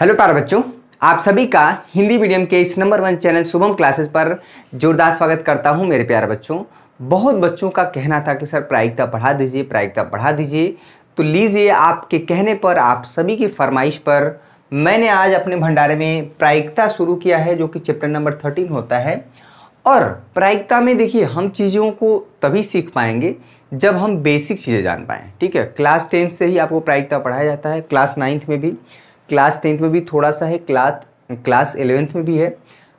Hello प्यारे बच्चों आप सभी का हिंदी मीडियम के इस number one channel Shubham classes पर जोरदार स्वागत करता हूं मेरे प्यारे बच्चों बहुत बच्चों का कहना था कि सर प्रायिकता पढ़ा दीजिए प्रायिकता पढ़ा दीजिए तो लीजिए आपके कहने पर आप सभी की फरमाइश पर मैंने आज अपने भंडारे में प्रायिकता शुरू किया है जो कि चैप्टर नंबर थर्टीन होता है और प्रायिकता में देखिए हम चीज़ों को तभी सीख पाएंगे जब हम बेसिक चीज़ें जान पाएँ ठीक है क्लास टेंथ से ही आपको प्रायिकता पढ़ाया जाता है क्लास नाइन्थ में भी क्लास टेंथ में भी थोड़ा सा है क्लास क्लास एलेवेंथ में भी है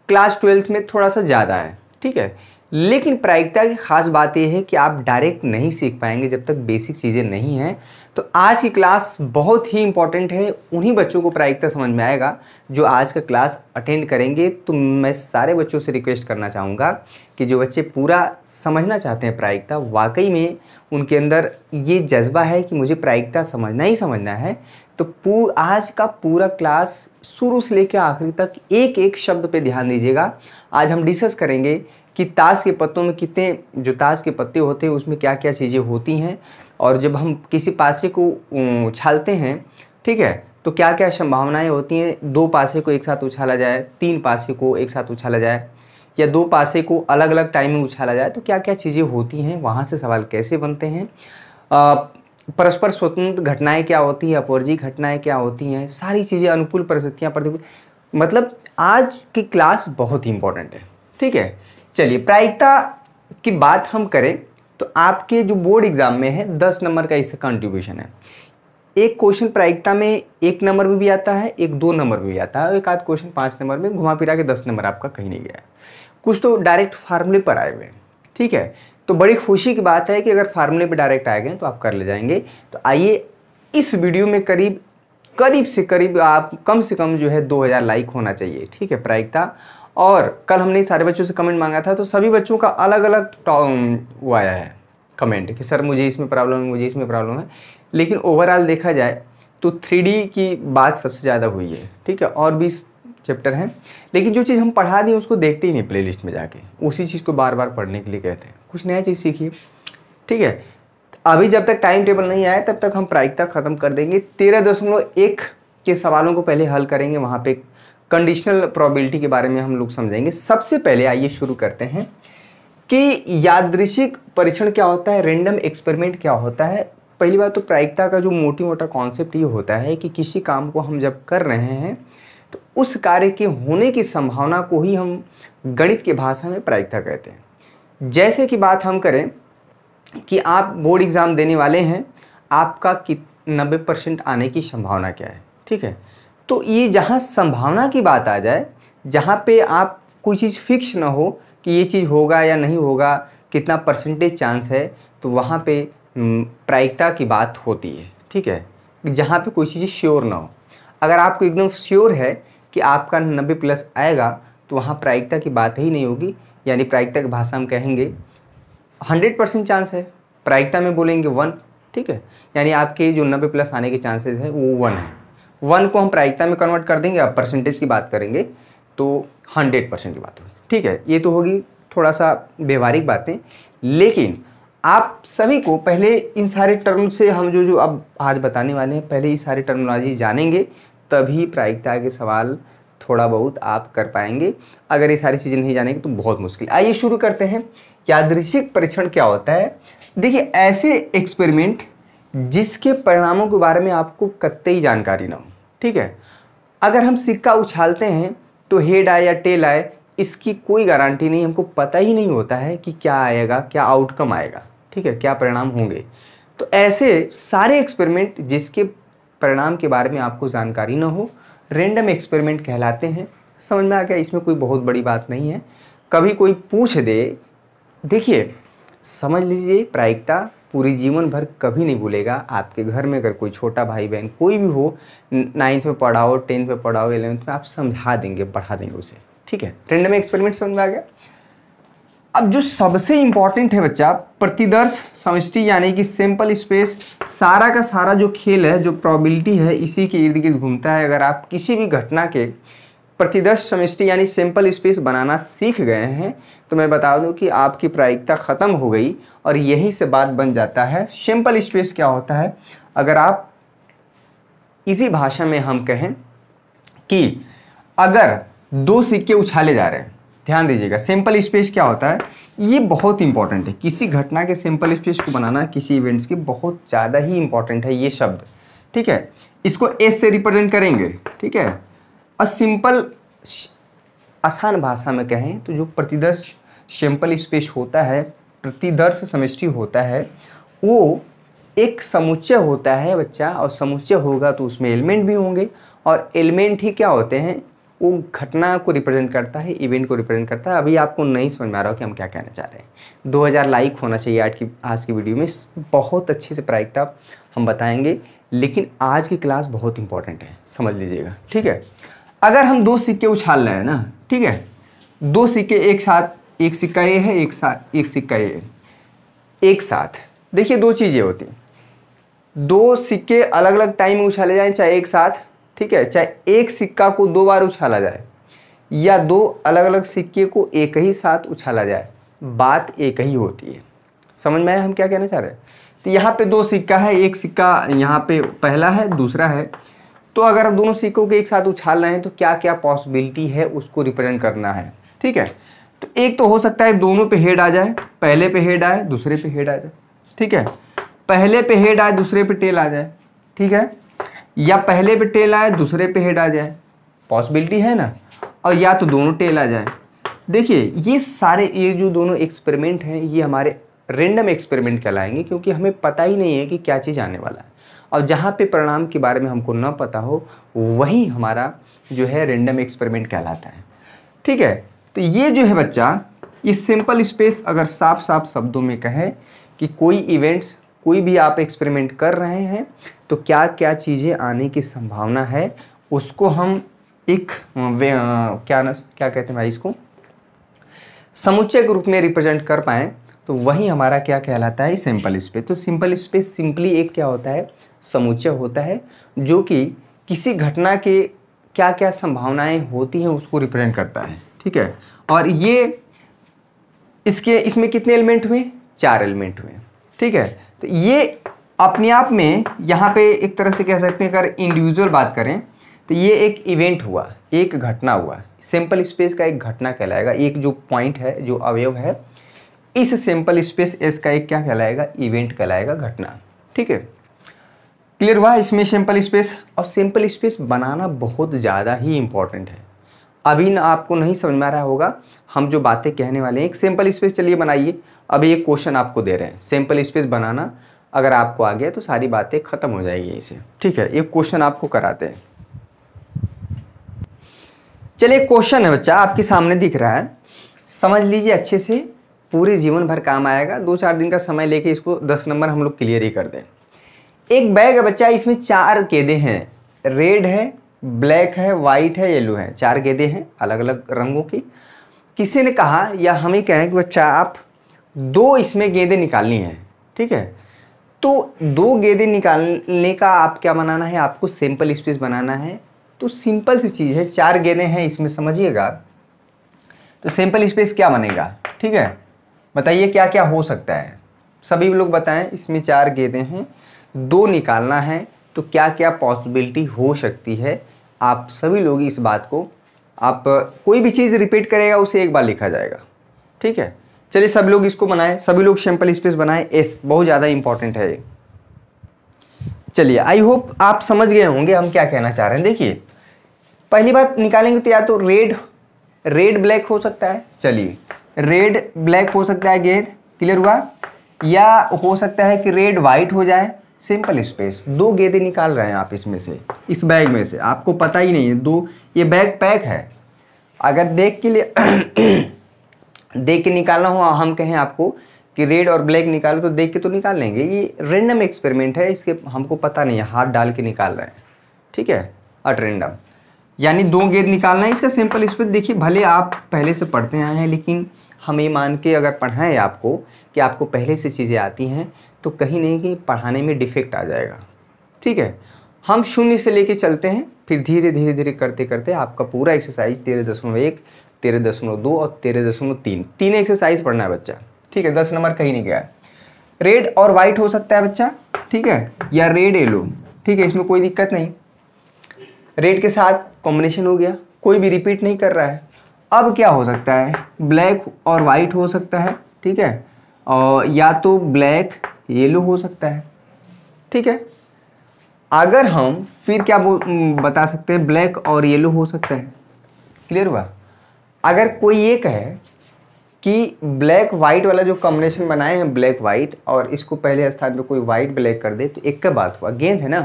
क्लास ट्वेल्थ में थोड़ा सा ज़्यादा है ठीक है लेकिन प्रायिकता की खास बात यह है कि आप डायरेक्ट नहीं सीख पाएंगे जब तक बेसिक चीज़ें नहीं हैं तो आज की क्लास बहुत ही इंपॉर्टेंट है उन्हीं बच्चों को प्रायिकता समझ में आएगा जो आज का क्लास अटेंड करेंगे तो मैं सारे बच्चों से रिक्वेस्ट करना चाहूँगा कि जो बच्चे पूरा समझना चाहते हैं प्रायिकता वाकई में उनके अंदर ये जज्बा है कि मुझे प्रायिकता समझना ही समझना है तो आज का पूरा क्लास शुरू से लेकर आखिरी तक एक एक शब्द पे ध्यान दीजिएगा आज हम डिस्कस करेंगे कि ताश के पत्तों में कितने जो ताश के पत्ते होते हैं उसमें क्या क्या चीज़ें होती हैं और जब हम किसी पासे को उछालते हैं ठीक है तो क्या क्या संभावनाएं होती हैं दो पासे को एक साथ उछाला जाए तीन पासे को एक साथ उछाला जाए या दो पासे को अलग अलग टाइम में उछाला जाए तो क्या क्या चीज़ें होती हैं वहाँ से सवाल कैसे बनते हैं परस्पर स्वतंत्र घटनाएं क्या होती हैं अपोर्जी घटनाएं क्या होती हैं सारी चीज़ें अनुकूल परिस्थितियाँ प्रतिकूल मतलब आज की क्लास बहुत ही इम्पोर्टेंट है ठीक है चलिए प्रायिकता की बात हम करें तो आपके जो बोर्ड एग्जाम में है दस नंबर का इससे कंट्रीब्यूशन है एक क्वेश्चन प्रायिकता में एक नंबर में भी आता है एक दो नंबर में भी आता है एक आध क्वेश्चन पाँच नंबर में घुमा फिरा के दस नंबर आपका कहीं नहीं गया कुछ तो डायरेक्ट फार्मूले पर आए हुए हैं ठीक है तो बड़ी खुशी की बात है कि अगर फार्मूले पे डायरेक्ट आ गए तो आप कर ले जाएंगे तो आइए इस वीडियो में करीब करीब से करीब आप कम से कम जो है 2000 लाइक होना चाहिए ठीक है प्रायिकता और कल हमने सारे बच्चों से कमेंट मांगा था तो सभी बच्चों का अलग अलग वो आया है कमेंट कि सर मुझे इसमें प्रॉब्लम है मुझे इसमें प्रॉब्लम है लेकिन ओवरऑल देखा जाए तो थ्री की बात सबसे ज़्यादा हुई है ठीक है और भी चैप्टर हैं लेकिन जो चीज़ हम पढ़ा दी उसको देखते ही नहीं प्लेलिस्ट में जाके उसी चीज़ को बार बार पढ़ने के लिए कहते हैं कुछ नया चीज़ सीखिए ठीक है अभी जब तक टाइम टेबल नहीं आया तब तक हम प्रायिकता ख़त्म कर देंगे तेरह दशमलव एक के सवालों को पहले हल करेंगे वहाँ पे कंडीशनल प्रोबेबिलिटी के बारे में हम लोग समझेंगे सबसे पहले आइए शुरू करते हैं कि यादृशिक परीक्षण क्या होता है रेंडम एक्सपेरिमेंट क्या होता है पहली बात तो प्रायिकता का जो मोटी मोटा कॉन्सेप्ट ये होता है कि किसी काम को हम जब कर रहे हैं तो उस कार्य के होने की संभावना को ही हम गणित की भाषा में प्रायिकता कहते हैं जैसे कि बात हम करें कि आप बोर्ड एग्ज़ाम देने वाले हैं आपका कित नब्बे परसेंट आने की संभावना क्या है ठीक है तो ये जहाँ संभावना की बात आ जाए जहाँ पे आप कोई चीज़ फिक्स ना हो कि ये चीज़ होगा या नहीं होगा कितना परसेंटेज चांस है तो वहाँ पे प्रायिकता की बात होती है ठीक है जहाँ पे कोई चीज़ श्योर ना हो अगर आपको एकदम श्योर है कि आपका नब्बे प्लस आएगा तो वहाँ प्रायिकता की बात ही नहीं होगी यानी प्रायिकता की भाषा हम कहेंगे हंड्रेड परसेंट चांस है प्रायिकता में बोलेंगे वन ठीक है यानी आपके जो नब्बे प्लस आने के चांसेस है वो वन है वन को हम प्रायिकता में कन्वर्ट कर देंगे अब परसेंटेज की बात करेंगे तो हंड्रेड परसेंट की बात होगी ठीक है ये तो होगी थोड़ा सा व्यवहारिक बातें लेकिन आप सभी को पहले इन सारे टर्म से हम जो जो अब आज बताने वाले हैं पहले ये सारे टर्मोलॉजी जानेंगे तभी प्रायिकता के सवाल थोड़ा बहुत आप कर पाएंगे अगर ये सारी चीज़ें नहीं जानेंगे तो बहुत मुश्किल आइए शुरू करते हैं यादृशिक परीक्षण क्या होता है देखिए ऐसे एक्सपेरिमेंट जिसके परिणामों के बारे में आपको कतई जानकारी ना हो ठीक है अगर हम सिक्का उछालते हैं तो हेड आए या टेल आए इसकी कोई गारंटी नहीं हमको पता ही नहीं होता है कि क्या आएगा क्या आउटकम आएगा ठीक है क्या परिणाम होंगे तो ऐसे सारे एक्सपेरिमेंट जिसके परिणाम के बारे में आपको जानकारी ना हो रेंडम एक्सपेरिमेंट कहलाते हैं समझ में आ गया इसमें कोई बहुत बड़ी बात नहीं है कभी कोई पूछ दे देखिए समझ लीजिए प्रायिकता पूरी जीवन भर कभी नहीं भूलेगा आपके घर में अगर कोई छोटा भाई बहन कोई भी हो नाइन्थ में पढ़ाओ टेंथ में पढ़ाओ इलेवंथ में आप समझा देंगे पढ़ा देंगे उसे ठीक है रेंडम एक्सपेरिमेंट समझ में आ गया अब जो सबसे इम्पॉर्टेंट है बच्चा प्रतिदर्श समष्टि यानी कि सिंपल स्पेस सारा का सारा जो खेल है जो प्रोबेबिलिटी है इसी के इर्द गिर्द घूमता है अगर आप किसी भी घटना के प्रतिदर्श समष्टि यानी सिंपल स्पेस बनाना सीख गए हैं तो मैं बता दूं कि आपकी प्रायिकता ख़त्म हो गई और यहीं से बात बन जाता है सिंपल स्पेस क्या होता है अगर आप इसी भाषा में हम कहें कि अगर दो सिक्के उछाले जा रहे हैं ध्यान दीजिएगा सिंपल स्पेस क्या होता है ये बहुत इंपॉर्टेंट है किसी घटना के सिंपल स्पेस को बनाना किसी इवेंट्स की बहुत ज़्यादा ही इंपॉर्टेंट है ये शब्द ठीक है इसको एस से रिप्रेजेंट करेंगे ठीक है और सिंपल आसान भाषा में कहें तो जो प्रतिदर्श सिंपल स्पेस होता है प्रतिदर्श समिष्टि होता है वो एक समुच्चय होता है बच्चा और समुच्चय होगा तो उसमें एलिमेंट भी होंगे और एलिमेंट ही क्या होते हैं वो घटना को रिप्रेजेंट करता है इवेंट को रिप्रेजेंट करता है अभी आपको नहीं समझ में आ रहा हो कि हम क्या कहना चाह रहे हैं 2000 लाइक होना चाहिए आज की आज की वीडियो में बहुत अच्छे से प्रायिकता हम बताएंगे लेकिन आज की क्लास बहुत इंपॉर्टेंट है समझ लीजिएगा ठीक है अगर हम दो सिक्के उछाल रहे हैं ना ठीक है दो सिक्के एक साथ एक सिक्का ये है एक साथ एक सिक्का ये एक साथ देखिए दो चीज़ें होती दो सिक्के अलग अलग टाइम में उछाले जाएँ चाहे एक साथ ठीक है चाहे एक सिक्का को दो बार उछाला जाए या दो अलग अलग सिक्के को एक ही साथ उछाला जाए बात एक ही होती है समझ में आया हम क्या कहना चाह रहे हैं तो यहाँ पे दो सिक्का है एक सिक्का यहाँ पे पहला है दूसरा है तो अगर हम दोनों सिक्कों को एक साथ उछाल रहे हैं तो क्या क्या पॉसिबिलिटी है उसको रिप्रेजेंट करना है ठीक है तो एक तो हो सकता है दोनों पे हेड आ जाए पहले पे हेड आए दूसरे पे हेड आ जाए ठीक है पहले पे हेड आए दूसरे पे टेल आ जाए ठीक है या पहले पे टेल आए दूसरे पे हेड आ जाए पॉसिबिलिटी है ना और या तो दोनों टेल आ जाए देखिए ये सारे ये जो दोनों एक्सपेरिमेंट हैं ये हमारे रेंडम एक्सपेरिमेंट कहलाएंगे क्योंकि हमें पता ही नहीं है कि क्या चीज़ आने वाला है और जहाँ पे परिणाम के बारे में हमको ना पता हो वही हमारा जो है रेंडम एक्सपेरिमेंट कहलाता है ठीक है तो ये जो है बच्चा ये सिंपल स्पेस अगर साफ साफ शब्दों में कहे कि कोई इवेंट्स कोई भी आप एक्सपेरिमेंट कर रहे हैं तो क्या क्या चीज़ें आने की संभावना है उसको हम एक क्या न, क्या कहते हैं भाई इसको समुच्चय के रूप में रिप्रेजेंट कर पाएँ तो वही हमारा क्या कहलाता है सिंपल स्पेस तो सिंपल स्पेस सिंपली एक क्या होता है समुच्चय होता है जो कि किसी घटना के क्या क्या संभावनाएं होती हैं उसको रिप्रेजेंट करता है ठीक है और ये इसके इसमें कितने एलिमेंट हुए चार एलिमेंट हुए ठीक है तो ये अपने आप में यहाँ पे एक तरह से कह सकते हैं अगर इंडिविजुअल बात करें तो ये एक इवेंट हुआ एक घटना हुआ सिंपल स्पेस का एक घटना कहलाएगा एक जो पॉइंट है जो अवयव है इस सिंपल स्पेस एस का एक क्या कहलाएगा इवेंट कहलाएगा घटना ठीक है क्लियर हुआ इसमें सिंपल स्पेस और सिंपल स्पेस बनाना बहुत ज़्यादा ही इम्पॉर्टेंट है अभी ना आपको नहीं समझ में आ रहा होगा हम जो बातें कहने वाले हैं एक सिंपल स्पेस चलिए बनाइए अभी ये क्वेश्चन आपको दे रहे हैं सिंपल स्पेस बनाना अगर आपको आ गया तो सारी बातें खत्म हो जाएगी इसे ठीक है ये क्वेश्चन आपको कराते हैं चलिए क्वेश्चन है बच्चा आपके सामने दिख रहा है समझ लीजिए अच्छे से पूरे जीवन भर काम आएगा दो चार दिन का समय लेके इसको दस नंबर हम लोग क्लियर ही कर दें एक बैग है बच्चा इसमें चार केदे हैं रेड है ब्लैक है वाइट है येलो है चार केदे हैं अलग अलग रंगों की किसी ने कहा या हम ही कहें कि बच्चा आप दो इसमें गेंदे निकालनी है ठीक है तो दो गेंदे निकालने का आप क्या बनाना है आपको सिंपल स्पेस बनाना है तो सिंपल सी चीज़ है चार गेंदे हैं इसमें समझिएगा तो सिंपल स्पेस क्या बनेगा ठीक है बताइए क्या क्या हो सकता है सभी लोग बताएं इसमें चार गेंदे हैं दो निकालना है तो क्या क्या पॉसिबिलिटी हो सकती है आप सभी लोग इस बात को आप कोई भी चीज़ रिपीट करेगा उसे एक बार लिखा जाएगा ठीक है चलिए सब लोग इसको बनाएं सभी लोग सिंपल स्पेस बनाएं एस बहुत ज़्यादा इंपॉर्टेंट है ये चलिए आई होप आप समझ गए होंगे हम क्या कहना चाह रहे हैं देखिए पहली बात निकालेंगे तो या तो रेड रेड ब्लैक हो सकता है चलिए रेड ब्लैक हो सकता है गेंद क्लियर हुआ या हो सकता है कि रेड वाइट हो जाए सिंपल स्पेस दो गेंदे निकाल रहे हैं आप इसमें से इस बैग में से आपको पता ही नहीं है दो ये बैग पैक है अगर देख के लिए देख के निकालना हो हम कहें आपको कि रेड और ब्लैक निकालो तो देख के तो निकाल लेंगे ये रेंडम एक्सपेरिमेंट है इसके हमको पता नहीं है हाथ डाल के निकाल रहे हैं ठीक है अट रेंडम यानी दो गेंद निकालना है इसका सिंपल इस पर देखिए भले आप पहले से पढ़ते आए हैं लेकिन हम ये मान के अगर पढ़ाएं आपको कि आपको पहले से चीज़ें आती हैं तो कहीं नहीं कहीं पढ़ाने में डिफेक्ट आ जाएगा ठीक है हम शून्य से लेके चलते हैं फिर धीरे धीरे धीरे करते करते आपका पूरा एक्सरसाइज तेरह दशमलव एक तेरह दशमलव दो और तेरह दशमलव तीन तीन एक्सरसाइज पढ़ना है बच्चा ठीक है दस नंबर कहीं नहीं गया रेड और वाइट हो सकता है बच्चा ठीक है या रेड येलो ठीक है इसमें कोई दिक्कत नहीं रेड के साथ कॉम्बिनेशन हो गया कोई भी रिपीट नहीं कर रहा है अब क्या हो सकता है ब्लैक और वाइट हो सकता है ठीक है और या तो ब्लैक येलो हो सकता है ठीक है अगर हम फिर क्या बता सकते हैं ब्लैक और येलो हो सकता है क्लियर हुआ अगर कोई ये कहे कि ब्लैक वाइट वाला जो कॉम्बिनेशन बनाए हैं ब्लैक वाइट और इसको पहले स्थान पे कोई वाइट ब्लैक कर दे तो एक का बात हुआ गेंद है ना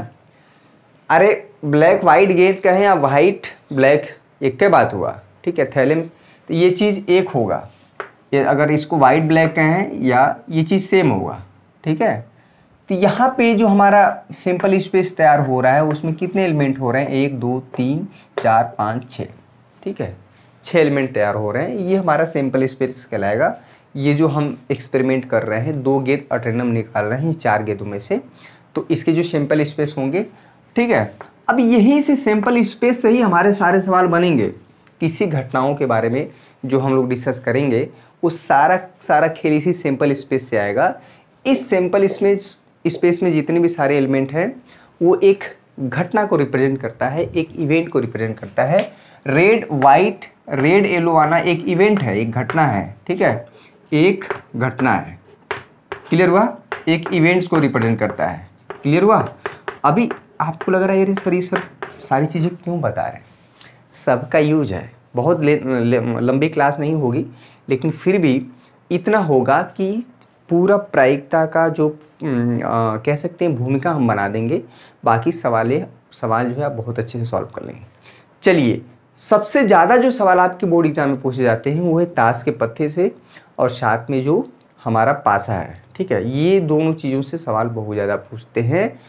अरे ब्लैक वाइट गेंद कहें या वाइट ब्लैक एक का बात हुआ ठीक है थैले तो ये चीज़ एक होगा ये अगर इसको वाइट ब्लैक कहें या ये चीज़ सेम होगा ठीक है तो यहाँ पे जो हमारा सिंपल स्पेस तैयार हो रहा है उसमें कितने एलिमेंट हो रहे हैं एक दो तीन चार पाँच छः ठीक है छः एलिमेंट तैयार हो रहे हैं ये हमारा सैम्पल स्पेस कहलाएगा ये जो हम एक्सपेरिमेंट कर रहे हैं दो गेंद अटेंडम निकाल रहे हैं चार गेंदों में से तो इसके जो सिंपल स्पेस होंगे ठीक है अब यहीं से सैम्पल स्पेस से ही हमारे सारे सवाल बनेंगे किसी घटनाओं के बारे में जो हम लोग डिस्कस करेंगे वो सारा सारा खेल इसी सिंपल स्पेस से आएगा इस सिंपल स्पेस स्पेस में जितने भी सारे एलिमेंट हैं वो एक घटना को रिप्रेजेंट करता है एक इवेंट को रिप्रेजेंट करता है रेड वाइट रेड येलो आना एक इवेंट है एक घटना है ठीक है एक घटना है क्लियर हुआ एक इवेंट्स को रिप्रेजेंट करता है क्लियर हुआ अभी आपको लग रहा है ये सर ये सर सारी चीज़ें क्यों बता रहे हैं सबका यूज है बहुत ले, ले, लंबी क्लास नहीं होगी लेकिन फिर भी इतना होगा कि पूरा प्रायिकता का जो आ, कह सकते हैं भूमिका हम बना देंगे बाकी सवाले सवाल जो है आप बहुत अच्छे से सॉल्व कर लेंगे चलिए सबसे ज़्यादा जो सवाल आपके बोर्ड एग्ज़ाम में पूछे जाते हैं वो है ताश के पत्थे से और साथ में जो हमारा पासा है ठीक है ये दोनों चीज़ों से सवाल बहुत ज़्यादा पूछते हैं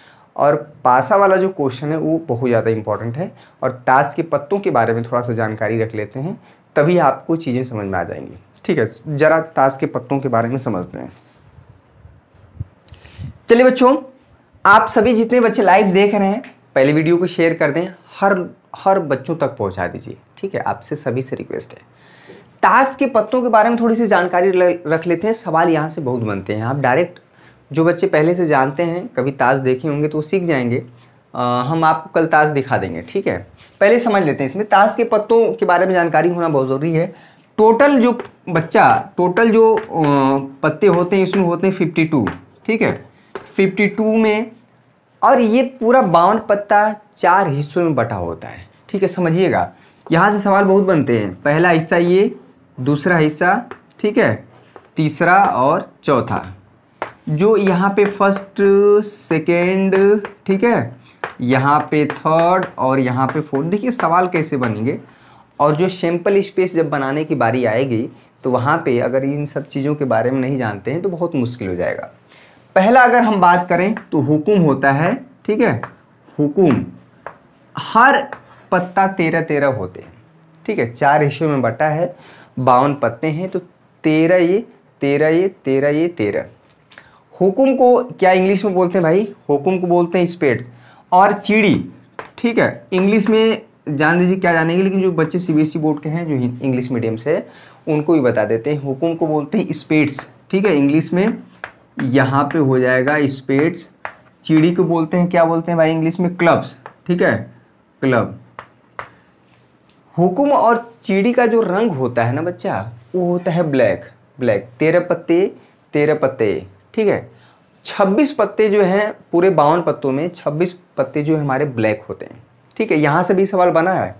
और पासा वाला जो क्वेश्चन है वो बहुत ज़्यादा इंपॉर्टेंट है और ताश के पत्तों के बारे में थोड़ा सा जानकारी रख लेते हैं तभी आपको चीज़ें समझ में आ जाएंगी ठीक है ज़रा ताश के पत्तों के बारे में समझते हैं चलिए बच्चों आप सभी जितने बच्चे लाइव देख रहे हैं पहले वीडियो को शेयर कर दें हर हर बच्चों तक पहुंचा दीजिए ठीक है आपसे सभी से रिक्वेस्ट है ताश के पत्तों के बारे में थोड़ी सी जानकारी रख लेते हैं सवाल यहाँ से बहुत बनते हैं आप डायरेक्ट जो बच्चे पहले से जानते हैं कभी ताश देखे होंगे तो वो सीख जाएंगे आ, हम आपको कल ताश दिखा देंगे ठीक है पहले समझ लेते हैं इसमें ताश के पत्तों के बारे में जानकारी होना बहुत ज़रूरी है टोटल जो बच्चा टोटल जो पत्ते होते हैं इसमें होते हैं फिफ्टी टू ठीक है फिफ्टी टू में और ये पूरा बावन पत्ता चार हिस्सों में बटा होता है ठीक है समझिएगा यहाँ से सवाल बहुत बनते हैं पहला हिस्सा ये दूसरा हिस्सा ठीक है तीसरा और चौथा जो यहाँ पे फर्स्ट सेकेंड ठीक है यहाँ पे थर्ड और यहाँ पे फोर्थ देखिए सवाल कैसे बनेंगे और जो सैम्पल स्पेस जब बनाने की बारी आएगी तो वहाँ पे अगर इन सब चीज़ों के बारे में नहीं जानते हैं तो बहुत मुश्किल हो जाएगा पहला अगर हम बात करें तो हुकुम होता है ठीक है हुकुम हर पत्ता तेरह तेरह होते हैं ठीक है चार हिस्सों में बटा है बावन पत्ते हैं तो तेरह ये तेरह ये तेरह ये तेरह हुकुम को क्या इंग्लिश में बोलते हैं भाई हुकुम को बोलते हैं स्पेट और चिड़ी ठीक है इंग्लिश में जान दीजिए क्या जानेंगे लेकिन जो बच्चे सीबीएसई e बोर्ड के हैं जो इंग्लिश मीडियम से उनको भी बता देते हैं हुकुम को बोलते हैं स्पेट्स ठीक है इंग्लिश में यहाँ पे हो जाएगा स्पेड्स चिड़ी को बोलते हैं क्या बोलते हैं भाई इंग्लिश में क्लब्स ठीक है क्लब हुकुम और चिड़ी का जो रंग होता है ना बच्चा वो होता है ब्लैक ब्लैक तेरह पत्ते तेरह पत्ते ठीक है छब्बीस पत्ते जो हैं पूरे बावन पत्तों में छब्बीस पत्ते जो हमारे ब्लैक होते हैं ठीक है यहाँ से भी सवाल बना है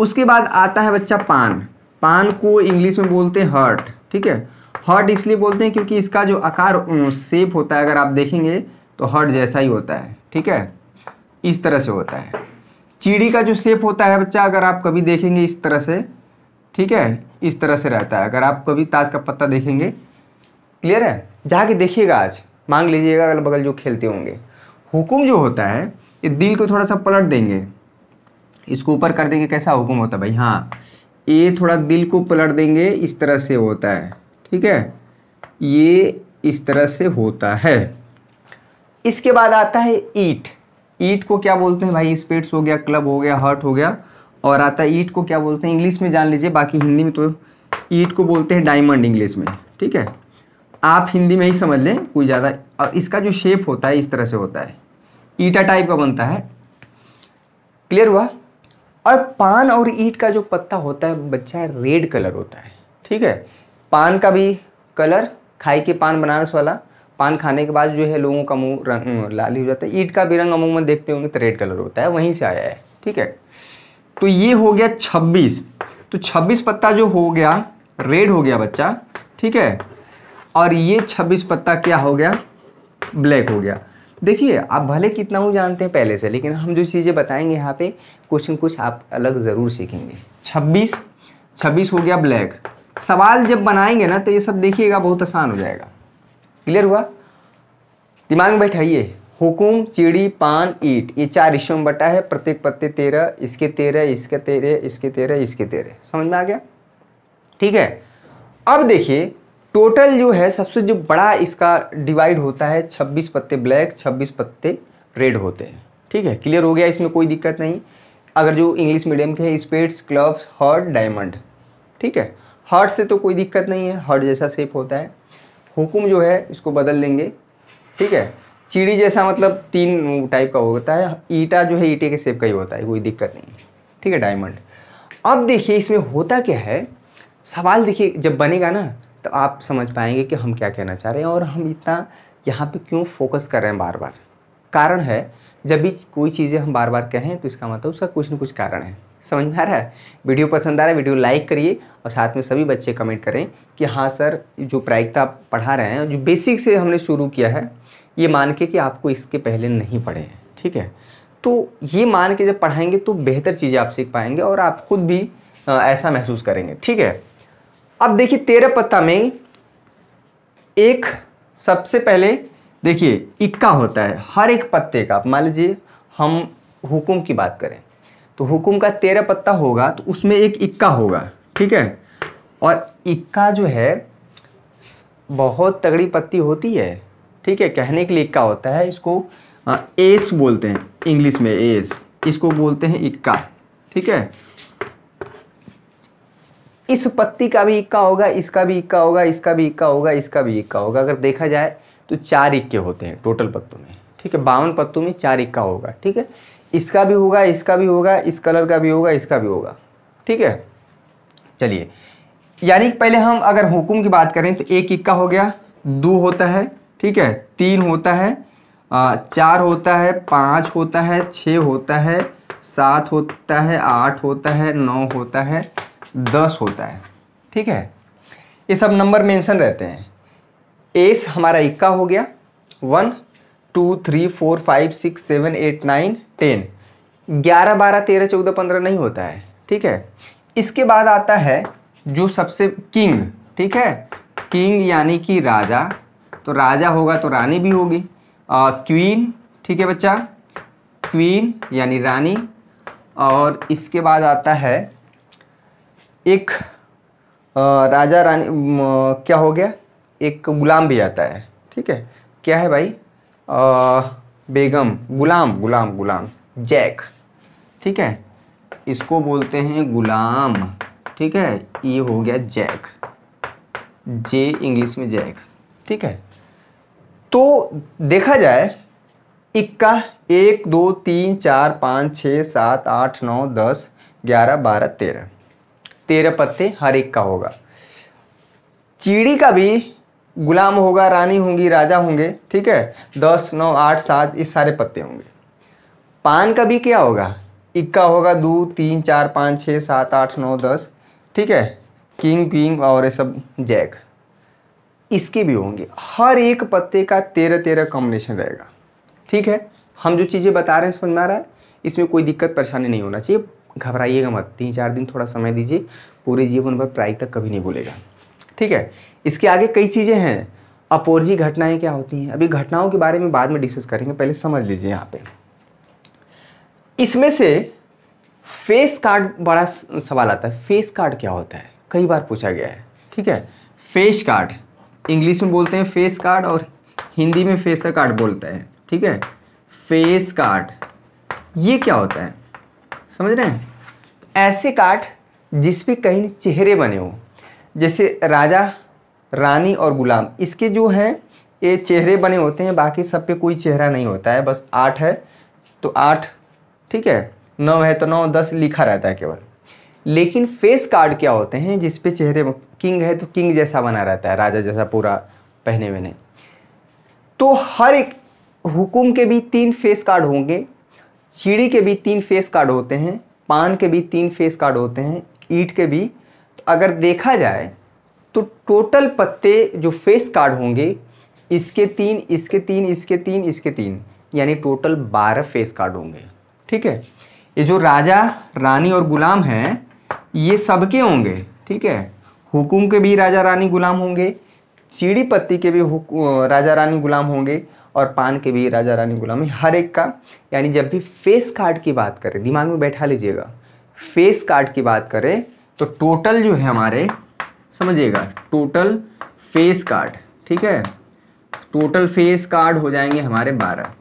उसके बाद आता है बच्चा पान पान को इंग्लिश में बोलते हैं हर्ट ठीक है हर्ड इसलिए बोलते हैं क्योंकि इसका जो आकार सेप होता है अगर आप देखेंगे तो हर्ड जैसा ही होता है ठीक है इस तरह से होता है चिड़ी का जो सेप होता है बच्चा अगर आप कभी देखेंगे इस तरह से ठीक है इस तरह से रहता है अगर आप कभी ताज का पत्ता देखेंगे क्लियर है जाके देखिएगा आज मांग लीजिएगा अगल बगल जो खेलते होंगे हुकुम जो होता है ये दिल को थोड़ा सा पलट देंगे इसको ऊपर कर देंगे कैसा हुकुम होता है भाई हाँ ये थोड़ा दिल को पलट देंगे इस तरह से होता है ठीक है ये इस तरह से होता है इसके बाद आता है ईट ईट को क्या बोलते हैं भाई स्पेट्स हो गया क्लब हो गया हर्ट हो गया और आता है ईट को क्या बोलते हैं इंग्लिश में जान लीजिए बाकी हिंदी में तो ईट को बोलते हैं डायमंड इंग्लिश में ठीक है आप हिंदी में ही समझ लें कोई ज़्यादा और इसका जो शेप होता है इस तरह से होता है ईटा टाइप का बनता है क्लियर हुआ और पान और ईट का जो पत्ता होता है बच्चा रेड कलर होता है ठीक है पान का भी कलर खाई के पान बनारस वाला पान खाने के बाद जो है लोगों का मुंह रंग हम्म। लाल हो जाता है ईट का भी रंग अमूमन देखते होंगे तो रेड कलर होता है वहीं से आया है ठीक है तो ये हो गया छब्बीस तो छब्बीस पत्ता जो हो गया रेड हो गया बच्चा ठीक है और ये छब्बीस पत्ता क्या हो गया ब्लैक हो गया देखिए आप भले कितना वो जानते हैं पहले से लेकिन हम जो चीज़ें बताएंगे यहाँ पे कुछ न कुछ आप अलग ज़रूर सीखेंगे छब्बीस छब्बीस हो गया ब्लैक सवाल जब बनाएंगे ना तो ये सब देखिएगा बहुत आसान हो जाएगा क्लियर हुआ दिमाग में बैठाइए हुकुम चिड़ी पान ईट ये चार हिस्सों में बटा है प्रत्येक पत्ते तेरह इसके तेरह इसके तेरह इसके तेरह इसके तेरह समझ में आ गया ठीक है अब देखिए टोटल जो है सबसे जो बड़ा इसका डिवाइड होता है छब्बीस पत्ते ब्लैक छब्बीस पत्ते रेड होते हैं ठीक है क्लियर हो गया इसमें कोई दिक्कत नहीं अगर जो इंग्लिश मीडियम के हैं स्पेट्स क्लब्स हॉट डायमंड ठीक है हार्ट से तो कोई दिक्कत नहीं है हार्ट जैसा सेप होता है हुकुम जो है इसको बदल देंगे ठीक है चिड़ी जैसा मतलब तीन टाइप का होता है ईटा जो है ईटे के सेप का ही होता है कोई दिक्कत नहीं ठीक है डायमंड अब देखिए इसमें होता क्या है सवाल देखिए जब बनेगा ना तो आप समझ पाएंगे कि हम क्या कहना चाह रहे हैं और हम इतना यहाँ पे क्यों फोकस कर रहे हैं बार बार कारण है जब भी कोई चीज़ें हम बार बार कहें तो इसका मतलब उसका कुछ ना कुछ कारण है समझ में आ रहा है वीडियो पसंद आ रहा है वीडियो लाइक करिए और साथ में सभी बच्चे कमेंट करें कि हाँ सर जो प्रायिकता आप पढ़ा रहे हैं जो बेसिक से हमने शुरू किया है ये मान के कि आपको इसके पहले नहीं पढ़े हैं ठीक है तो ये मान के जब पढ़ाएंगे तो बेहतर चीज़ें आप सीख पाएंगे और आप खुद भी ऐसा महसूस करेंगे ठीक है अब देखिए तेरह पत्ता में एक सबसे पहले देखिए इक्का होता है हर एक पत्ते का मान लीजिए हम हुकुम की बात करें तो हुक्म का तेरह पत्ता होगा तो उसमें एक इक्का होगा ठीक है और इक्का जो है बहुत तगड़ी पत्ती होती है ठीक है कहने के लिए इक्का होता है इसको आ, एस बोलते हैं इंग्लिश में एस इसको बोलते हैं इक्का ठीक है इस पत्ती का भी इक्का होगा इसका भी इक्का होगा इसका भी इक्का होगा इसका भी इक्का होगा अगर देखा जाए तो चार इक्के होते हैं टोटल पत्तों में ठीक है बावन पत्तों में चार इक्का होगा ठीक है इसका भी होगा इसका भी होगा इस कलर का भी होगा इसका भी होगा ठीक है चलिए यानी पहले हम अगर हुकुम की बात करें तो एक इक्का हो गया दो होता है ठीक है तीन होता है चार होता है पाँच होता है छः होता है सात होता है आठ होता है नौ होता है दस होता है ठीक है ये सब नंबर मेंशन रहते हैं एस हमारा इक्का हो गया one two three four five six seven eight nine ten ग्यारह बारह तेरह चौदह पंद्रह नहीं होता है ठीक है इसके बाद आता है जो सबसे किंग ठीक है किंग यानी कि राजा तो राजा होगा तो रानी भी होगी क्वीन ठीक है बच्चा क्वीन यानी रानी और इसके बाद आता है एक आ, राजा रानी आ, क्या हो गया एक गुलाम भी आता है ठीक है क्या है भाई बेगम गुलाम गुलाम गुलाम जैक ठीक है इसको बोलते हैं गुलाम ठीक है ये हो गया जैक जे इंग्लिश में जैक ठीक है तो देखा जाए इक्का एक दो तीन चार पाँच छः सात आठ नौ दस ग्यारह बारह तेरह तेरह पत्ते हर एक का होगा चीड़ी का भी गुलाम होगा रानी होंगी राजा होंगे ठीक है दस नौ आठ सात इस सारे पत्ते होंगे पान का भी क्या होगा इक्का होगा दो तीन चार पाँच छः सात आठ नौ दस ठीक है किंग क्विंग और ये सब जैक इसके भी होंगे हर एक पत्ते का तेरह तेरह कॉम्बिनेशन रहेगा ठीक है हम जो चीज़ें बता रहे हैं समझ में आ रहा है इसमें कोई दिक्कत परेशानी नहीं होना चाहिए घबराइएगा मत तीन चार दिन थोड़ा समय दीजिए पूरे जीवन भर प्राय तक कभी नहीं भूलेगा ठीक है इसके आगे कई चीज़ें हैं अपोर्जी घटनाएं क्या होती हैं अभी घटनाओं के बारे में बाद में डिस्कस करेंगे पहले समझ लीजिए यहाँ पे इसमें से फेस कार्ड बड़ा सवाल आता है फेस कार्ड क्या होता है कई बार पूछा गया है ठीक है फेस कार्ड इंग्लिश में बोलते हैं फेस कार्ड और हिंदी में फेस कार्ड बोलते हैं ठीक है फेस कार्ड ये क्या होता है समझ रहे हैं ऐसे कार्ड जिसपे कहीं चेहरे बने हों जैसे राजा रानी और गुलाम इसके जो हैं ये चेहरे बने होते हैं बाकी सब पे कोई चेहरा नहीं होता है बस आठ है तो आठ ठीक है नौ है तो नौ दस लिखा रहता है केवल लेकिन फेस कार्ड क्या होते हैं जिस पे चेहरे किंग है तो किंग जैसा बना रहता है राजा जैसा पूरा पहने वहने तो हर एक हुकुम के भी तीन फेस कार्ड होंगे चिड़ी के भी तीन फेस कार्ड होते हैं पान के भी तीन फेस कार्ड होते हैं ईट के भी अगर देखा जाए तो टोटल पत्ते जो फेस कार्ड होंगे इसके तीन इसके तीन इसके तीन इसके तीन यानी टोटल बारह फेस कार्ड होंगे ठीक है ये जो राजा रानी और गुलाम हैं ये सबके होंगे ठीक है हुकुम के भी राजा रानी गुलाम होंगे चीड़ी पत्ती के भी राजा रानी गुलाम होंगे और पान के भी राजा रानी गुलाम हर एक का यानी जब भी फेस कार्ड की बात करें दिमाग में बैठा लीजिएगा फेस कार्ड की बात करें तो टोटल जो है हमारे समझिएगा टोटल फेस कार्ड ठीक है टोटल फेस कार्ड हो जाएंगे हमारे बारह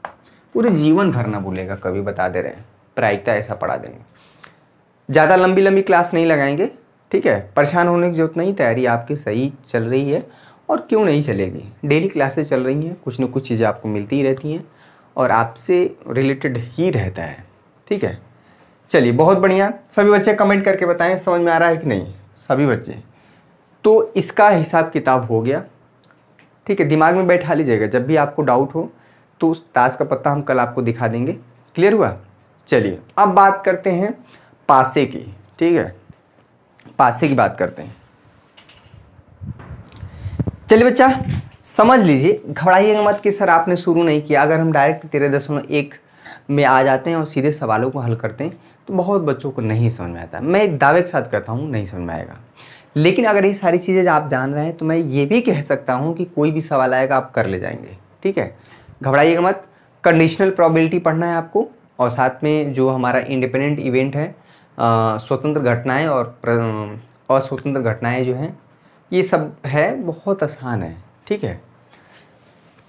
पूरे जीवन भरना भूलेगा कभी बता दे रहे हैं प्रायिकता ऐसा पढ़ा देंगे ज़्यादा लंबी लंबी क्लास नहीं लगाएंगे ठीक है परेशान होने की जरूरत नहीं तैयारी आपकी सही चल रही है और क्यों नहीं चलेगी डेली क्लासेस चल रही हैं कुछ ना कुछ चीज़ें आपको मिलती ही रहती हैं और आपसे रिलेटेड ही रहता है ठीक है चलिए बहुत बढ़िया सभी बच्चे कमेंट करके बताएं समझ में आ रहा है कि नहीं सभी बच्चे तो इसका हिसाब किताब हो गया ठीक है दिमाग में बैठा लीजिएगा जब भी आपको डाउट हो तो उस ताश का पत्ता हम कल आपको दिखा देंगे क्लियर हुआ चलिए अब बात करते हैं पासे की ठीक है पासे की बात करते हैं चलिए बच्चा समझ लीजिए घबराइए मत कि सर आपने शुरू नहीं किया अगर हम डायरेक्ट तेरह दशमलव एक में आ जाते हैं और सीधे सवालों को हल करते हैं तो बहुत बच्चों को नहीं समझ में आता मैं एक दावे के साथ कहता हूँ नहीं समझ में आएगा लेकिन अगर ये सारी चीज़ें आप जान रहे हैं तो मैं ये भी कह सकता हूँ कि कोई भी सवाल आएगा आप कर ले जाएंगे ठीक है घबराइएगा मत कंडीशनल प्रॉबिलिटी पढ़ना है आपको और साथ में जो हमारा इंडिपेंडेंट इवेंट है स्वतंत्र घटनाएं और अस्वतंत्र घटनाएं जो हैं ये सब है बहुत आसान है ठीक है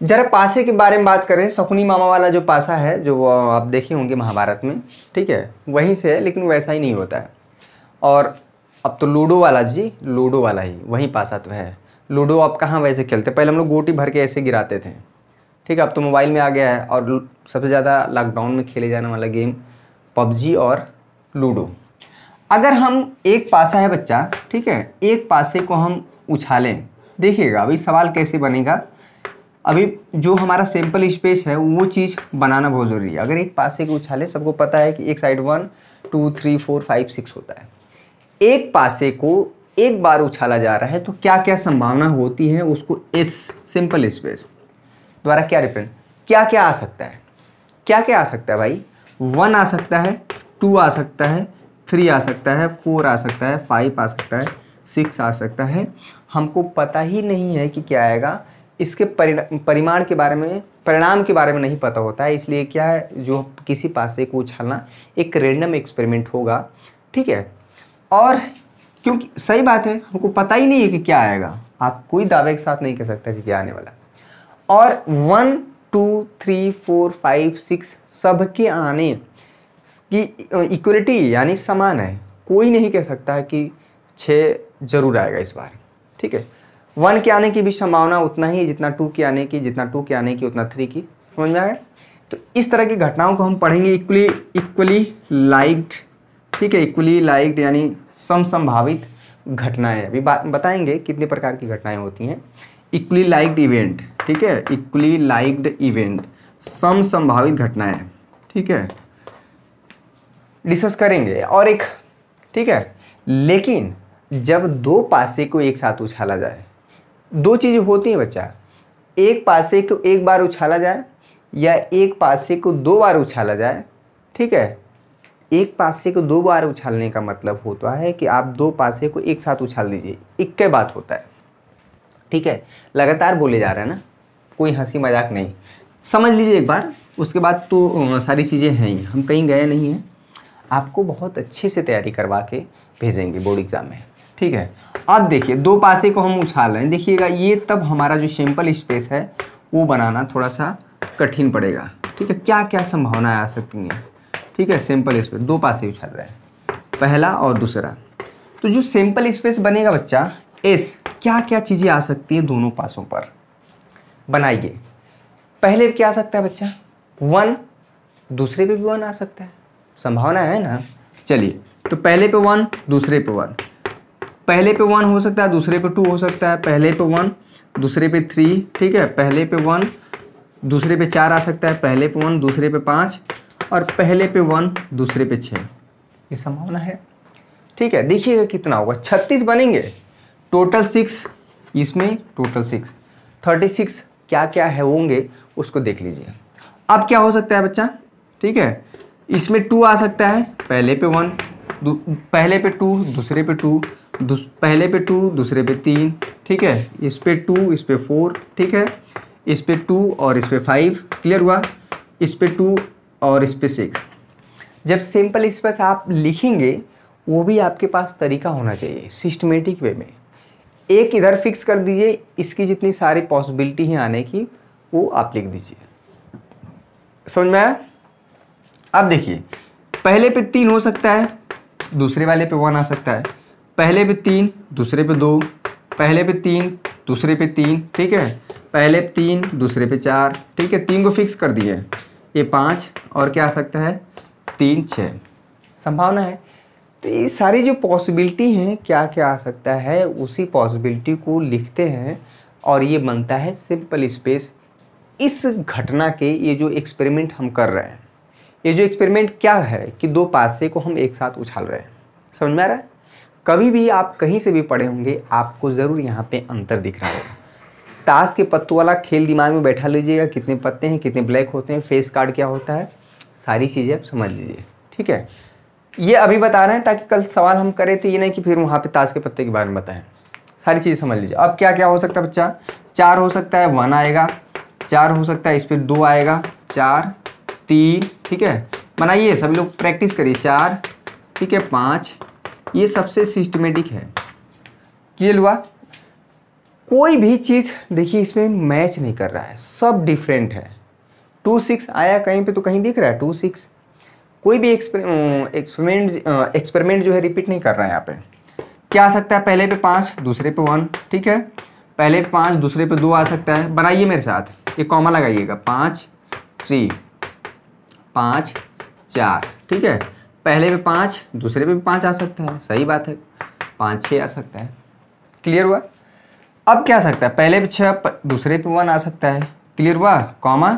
जरा पासे के बारे में बात करें शकुनी मामा वाला जो पासा है जो आप देखे होंगे महाभारत में ठीक है वहीं से है लेकिन वैसा ही नहीं होता है और अब तो लूडो वाला जी लूडो वाला ही वहीं पासा तो है लूडो आप कहाँ वैसे खेलते पहले हम लोग गोटी भर के ऐसे गिराते थे ठीक है अब तो मोबाइल में आ गया है और सबसे ज़्यादा लॉकडाउन में खेले जाने वाला गेम पबजी और लूडो अगर हम एक पासा है बच्चा ठीक है एक पासे को हम उछालें देखिएगा अभी सवाल कैसे बनेगा अभी जो हमारा सिंपल स्पेस है वो चीज़ बनाना बहुत ज़रूरी है अगर एक पासे को उछाले सबको पता है कि एक side one two three four five six होता है एक पासे को एक बार उछाला जा रहा है तो क्या क्या संभावना होती है उसको इस सिंपल स्पेस द्वारा क्या डिपेंड क्या क्या आ सकता है क्या क्या आ सकता है भाई वन आ सकता है टू आ सकता है थ्री आ सकता है फोर आ सकता है फाइव आ सकता है सिक्स आ सकता है हमको पता ही नहीं है कि क्या आएगा इसके परिमाण के बारे में परिणाम के बारे में नहीं पता होता है इसलिए क्या है जो किसी पास से को उछालना एक रेंडम एक्सपेरिमेंट होगा ठीक है और क्योंकि सही बात है हमको पता ही नहीं है कि क्या आएगा आप कोई दावे के साथ नहीं कह सकते कि क्या आने वाला और one two three four five six सबके आने की इक्वलिटी यानी समान है कोई नहीं कह सकता कि छः जरूर आएगा इस बार ठीक है वन के आने की भी संभावना उतना ही जितना टू के आने की जितना टू के आने की उतना थ्री की समझ में आया तो इस तरह की घटनाओं को हम पढ़ेंगे इक्वली इक्वली लाइक्ड ठीक है इक्वली लाइक्ड यानी समसंभावित घटनाएं अभी बताएंगे कितने प्रकार की घटनाएं होती हैं इक्वली लाइक्ड इवेंट ठीक है इक्वली लाइक्ड इवेंट सम संभावित घटनाएं ठीक है डिस्कस करेंगे और एक ठीक है लेकिन जब दो पासे को एक साथ उछाला जाए दो चीज़ें होती हैं बच्चा एक पासे को एक बार उछाला जाए या एक पासे को दो बार उछाला जाए ठीक है एक पासे को दो बार उछालने का मतलब होता है कि आप दो पासे को एक साथ उछाल दीजिए इक्के बात होता है ठीक है लगातार बोले जा रहा है ना कोई हंसी मजाक नहीं समझ लीजिए एक बार उसके बाद तो सारी चीज़ें हैं ही हम कहीं गए नहीं हैं आपको बहुत अच्छे से तैयारी करवा के भेजेंगे बोर्ड एग्ज़ाम में ठीक है अब देखिए दो पासे को हम उछाल रहे हैं देखिएगा ये तब हमारा जो सिंपल स्पेस है वो बनाना थोड़ा सा कठिन पड़ेगा ठीक है क्या क्या संभावनाएं आ सकती हैं ठीक है सिंपल स्पेस दो पासे उछाल रहे हैं पहला और दूसरा तो जो सिंपल स्पेस बनेगा बच्चा एस क्या क्या चीज़ें आ सकती हैं दोनों पासों पर बनाइए पहले क्या आ सकता है बच्चा वन दूसरे पे भी वन आ सकता है संभावना है ना चलिए तो पहले पे वन दूसरे पे वन पहले पे वन हो सकता है दूसरे पे टू हो सकता है पहले पे वन दूसरे पे थ्री ठीक है पहले पे वन दूसरे पे चार आ सकता है पहले पे वन दूसरे पे पाँच और पहले पे वन दूसरे पे छः ये संभावना है ठीक है देखिएगा कितना होगा छत्तीस बनेंगे टोटल सिक्स इसमें टोटल सिक्स थर्टी सिक्स क्या क्या है होंगे उसको देख लीजिए अब क्या हो सकता है बच्चा ठीक है इसमें टू आ सकता है पहले पे वन पहले पे टू दूसरे पे टू पहले पे टू दूसरे पे तीन ठीक है इस पे टू इस पे फोर ठीक है इस पे टू और इस पे फाइव क्लियर हुआ इस पे टू और इस पे सिक्स जब सिंपल स्पेस आप लिखेंगे वो भी आपके पास तरीका होना चाहिए सिस्टमेटिक वे में एक इधर फिक्स कर दीजिए इसकी जितनी सारी पॉसिबिलिटी है आने की वो आप लिख दीजिए समझ में आया अब देखिए पहले पे तीन हो सकता है दूसरे वाले पे वन आ सकता है पहले पे तीन दूसरे पे दो पहले पे तीन दूसरे पे तीन ठीक है पहले पे तीन दूसरे पे चार ठीक है तीन को फिक्स कर दिए ये पाँच और क्या आ सकता है तीन छः संभावना है तो ये सारी जो पॉसिबिलिटी हैं क्या क्या आ सकता है उसी पॉसिबिलिटी को लिखते हैं और ये बनता है सिंपल स्पेस इस घटना के ये जो एक्सपेरिमेंट हम कर रहे हैं ये जो एक्सपेरिमेंट क्या है कि दो पासे को हम एक साथ उछाल रहे हैं समझ में आ रहा है कभी भी आप कहीं से भी पढ़े होंगे आपको ज़रूर यहाँ पे अंतर दिख रहा होगा ताश के पत्तों वाला खेल दिमाग में बैठा लीजिएगा कितने पत्ते हैं कितने ब्लैक होते हैं फेस कार्ड क्या होता है सारी चीज़ें आप समझ लीजिए ठीक है ये अभी बता रहे हैं ताकि कल सवाल हम करें तो ये नहीं कि फिर वहाँ पे ताश के पत्ते के बारे में बताएं सारी चीज़ समझ लीजिए अब क्या क्या हो सकता है बच्चा चार हो सकता है वन आएगा चार हो सकता है इस पर दो आएगा चार तीन ठीक है बनाइए सभी लोग प्रैक्टिस करिए चार ठीक है पाँच ये सबसे सिस्टमेटिक है क्लियर हुआ कोई भी चीज़ देखिए इसमें मैच नहीं कर रहा है सब डिफरेंट है टू सिक्स आया कहीं पे तो कहीं दिख रहा है टू सिक्स कोई भी एक्सपेरिमेंट एक्सपेरिमेंट जो है रिपीट नहीं कर रहा है यहाँ पे क्या आ सकता है पहले पे पाँच दूसरे पे वन ठीक है पहले पे पाँच दूसरे पे दो आ सकता है बनाइए मेरे साथ ये कॉमा लगाइएगा पाँच थ्री पाँच चार ठीक है पहले पे पाँच दूसरे पे भी पाँच आ सकता है सही बात है पाँच छः आ सकता है क्लियर हुआ अब क्या आ सकता है पहले पे छः दूसरे पे वन आ सकता है क्लियर हुआ कॉमा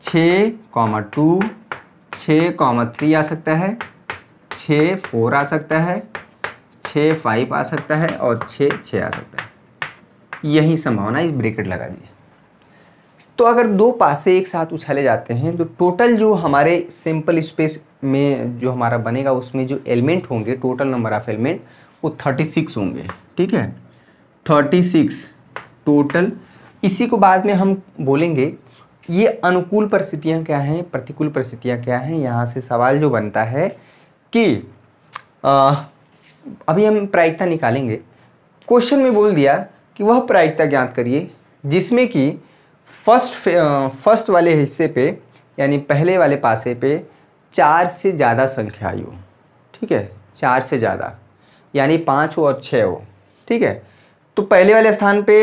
छः कॉमा टू छः कॉमा थ्री आ सकता है छः फोर आ सकता है छः फाइव आ सकता है और छः छः आ सकता है यही संभावना इस ब्रेकेट लगा दीजिए तो अगर दो पासे एक साथ उछाले जाते हैं तो टोटल जो हमारे सिंपल स्पेस में जो हमारा बनेगा उसमें जो एलिमेंट होंगे टोटल नंबर ऑफ एलिमेंट वो थर्टी सिक्स होंगे ठीक है थर्टी सिक्स टोटल इसी को बाद में हम बोलेंगे ये अनुकूल परिस्थितियाँ क्या हैं प्रतिकूल परिस्थितियाँ क्या हैं यहाँ से सवाल जो बनता है कि आ, अभी हम प्रायिकता निकालेंगे क्वेश्चन में बोल दिया कि वह प्रायिकता ज्ञात करिए जिसमें कि फर्स्ट फर्स्ट वाले हिस्से पे यानी पहले वाले पासे पे चार से ज़्यादा संख्या हो ठीक है चार से ज़्यादा यानी पाँच हो और छः हो ठीक है तो पहले वाले स्थान पे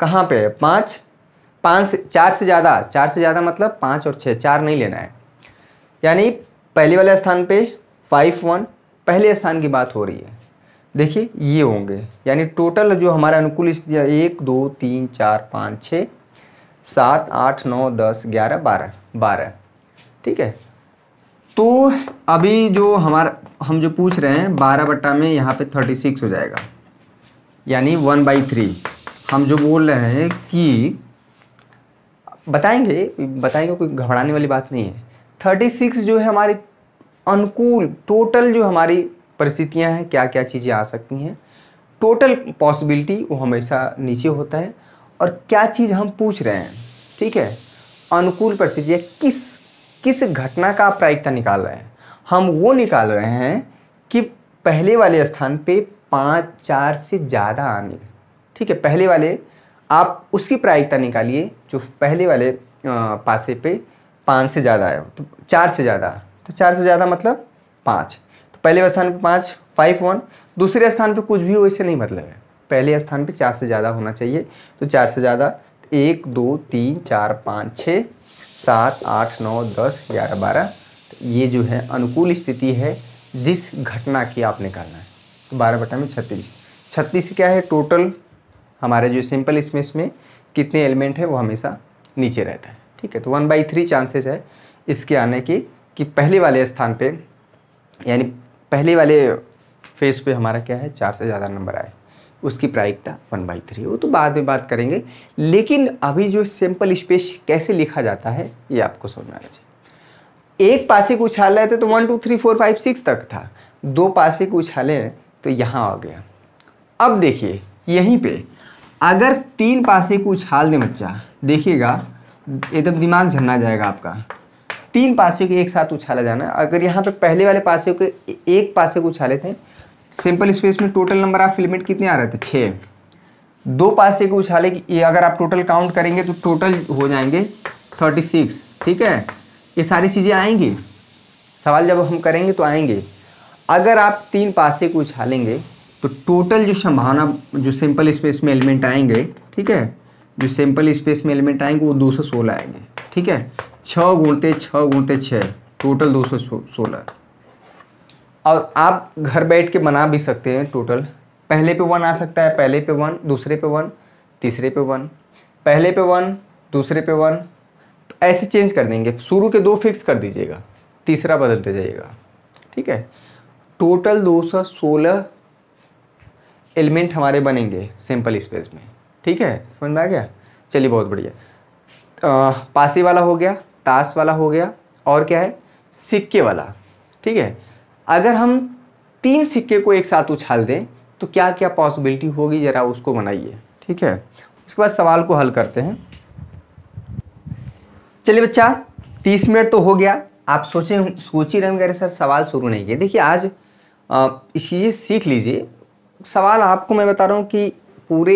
कहाँ पे पाँच पाँच से चार से ज़्यादा चार से ज़्यादा मतलब पाँच और छः चार नहीं लेना है यानी पहले वाले स्थान पे फाइव वन पहले स्थान की बात हो रही है देखिए ये होंगे यानी टोटल जो हमारा अनुकूल स्थिति एक दो तीन चार पाँच छः सात आठ नौ दस ग्यारह बारह बारह ठीक है तो अभी जो हमारा हम जो पूछ रहे हैं बारह बट्टा में यहाँ पे थर्टी सिक्स हो जाएगा यानी वन बाई थ्री हम जो बोल रहे हैं कि बताएंगे बताएंगे कोई घबराने वाली बात नहीं है थर्टी सिक्स जो है हमारी अनुकूल टोटल जो हमारी परिस्थितियाँ हैं क्या क्या चीज़ें आ सकती हैं टोटल पॉसिबिलिटी वो हमेशा नीचे होता है और क्या चीज़ हम पूछ रहे हैं ठीक है अनुकूल परिस्थितियाँ किस किस घटना का आप प्रायिकता निकाल रहे हैं हम वो निकाल रहे हैं कि पहले वाले स्थान पे पाँच चार से ज़्यादा आने ठीक है पहले वाले आप उसकी प्रायिकता निकालिए जो पहले वाले पासे पे पाँच से ज़्यादा आए तो चार से ज़्यादा तो चार से ज़्यादा मतलब पाँच तो पहले स्थान पे पाँच फाइव वन दूसरे स्थान पे कुछ भी हो इससे नहीं मतलब है पहले स्थान पे चार से ज़्यादा होना चाहिए तो चार से ज़्यादा तो एक दो तीन चार पाँच छः सात आठ नौ दस ग्यारह बारह तो ये जो है अनुकूल स्थिति है जिस घटना की आप निकालना है तो बारह बटा में छत्तीस छत्तीस क्या है टोटल हमारे जो सिंपल स्मेस में कितने एलिमेंट है वो हमेशा नीचे रहता है ठीक है तो वन बाई थ्री चांसेस है इसके आने के कि पहले वाले स्थान पे यानी पहले वाले फेस पे हमारा क्या है चार से ज़्यादा नंबर आए उसकी प्रायिकता वन बाई थ्री वो तो बाद में बात करेंगे लेकिन अभी जो सिंपल स्पेस कैसे लिखा जाता है ये आपको समझना चाहिए एक पासे को उछाल रहे थे तो, तो one two three four five six तक था दो पासे को उछाले तो यहाँ आ गया अब देखिए यहीं पे अगर तीन पासे को उछाल दें बच्चा देखिएगा एकदम दिमाग झन्ना जाएगा आपका तीन पासे को एक साथ उछाला जाना अगर यहाँ पे पहले वाले पासे को एक पासे को उछाले थे सिंपल स्पेस में टोटल नंबर ऑफ एलिमेंट कितने आ रहे थे छः दो पासे को उछाले ये अगर आप टोटल काउंट करेंगे तो टोटल हो जाएंगे थर्टी सिक्स ठीक है ये सारी चीज़ें आएंगी सवाल जब हम करेंगे तो आएंगे अगर आप तीन पासे को उछालेंगे तो टोटल जो संभावना जो सिंपल स्पेस में एलिमेंट आएंगे ठीक है जो सिंपल स्पेस में एलिमेंट आएंगे वो दो सौ सोलह आएंगे ठीक है छः गुणते छः गुणते छः टोटल दो सौ सोलह और आप घर बैठ के बना भी सकते हैं टोटल पहले पे वन आ सकता है पहले पे वन दूसरे पे वन तीसरे पे वन पहले पे वन दूसरे पे वन तो ऐसे चेंज कर देंगे शुरू के दो फिक्स कर दीजिएगा तीसरा बदलते जाइएगा ठीक है टोटल 216 एलिमेंट हमारे बनेंगे सिंपल स्पेस में ठीक है समझ में आ गया चलिए बहुत बढ़िया पासी वाला हो गया ताश वाला हो गया और क्या है सिक्के वाला ठीक है अगर हम तीन सिक्के को एक साथ उछाल दें तो क्या क्या पॉसिबिलिटी होगी ज़रा उसको बनाइए ठीक है उसके बाद सवाल को हल करते हैं चलिए बच्चा तीस मिनट तो हो गया आप सोचें सोच ही रहेंगे अरे सर सवाल शुरू नहीं किया देखिए आज इस चीज़ें सीख लीजिए सवाल आपको मैं बता रहा हूँ कि पूरे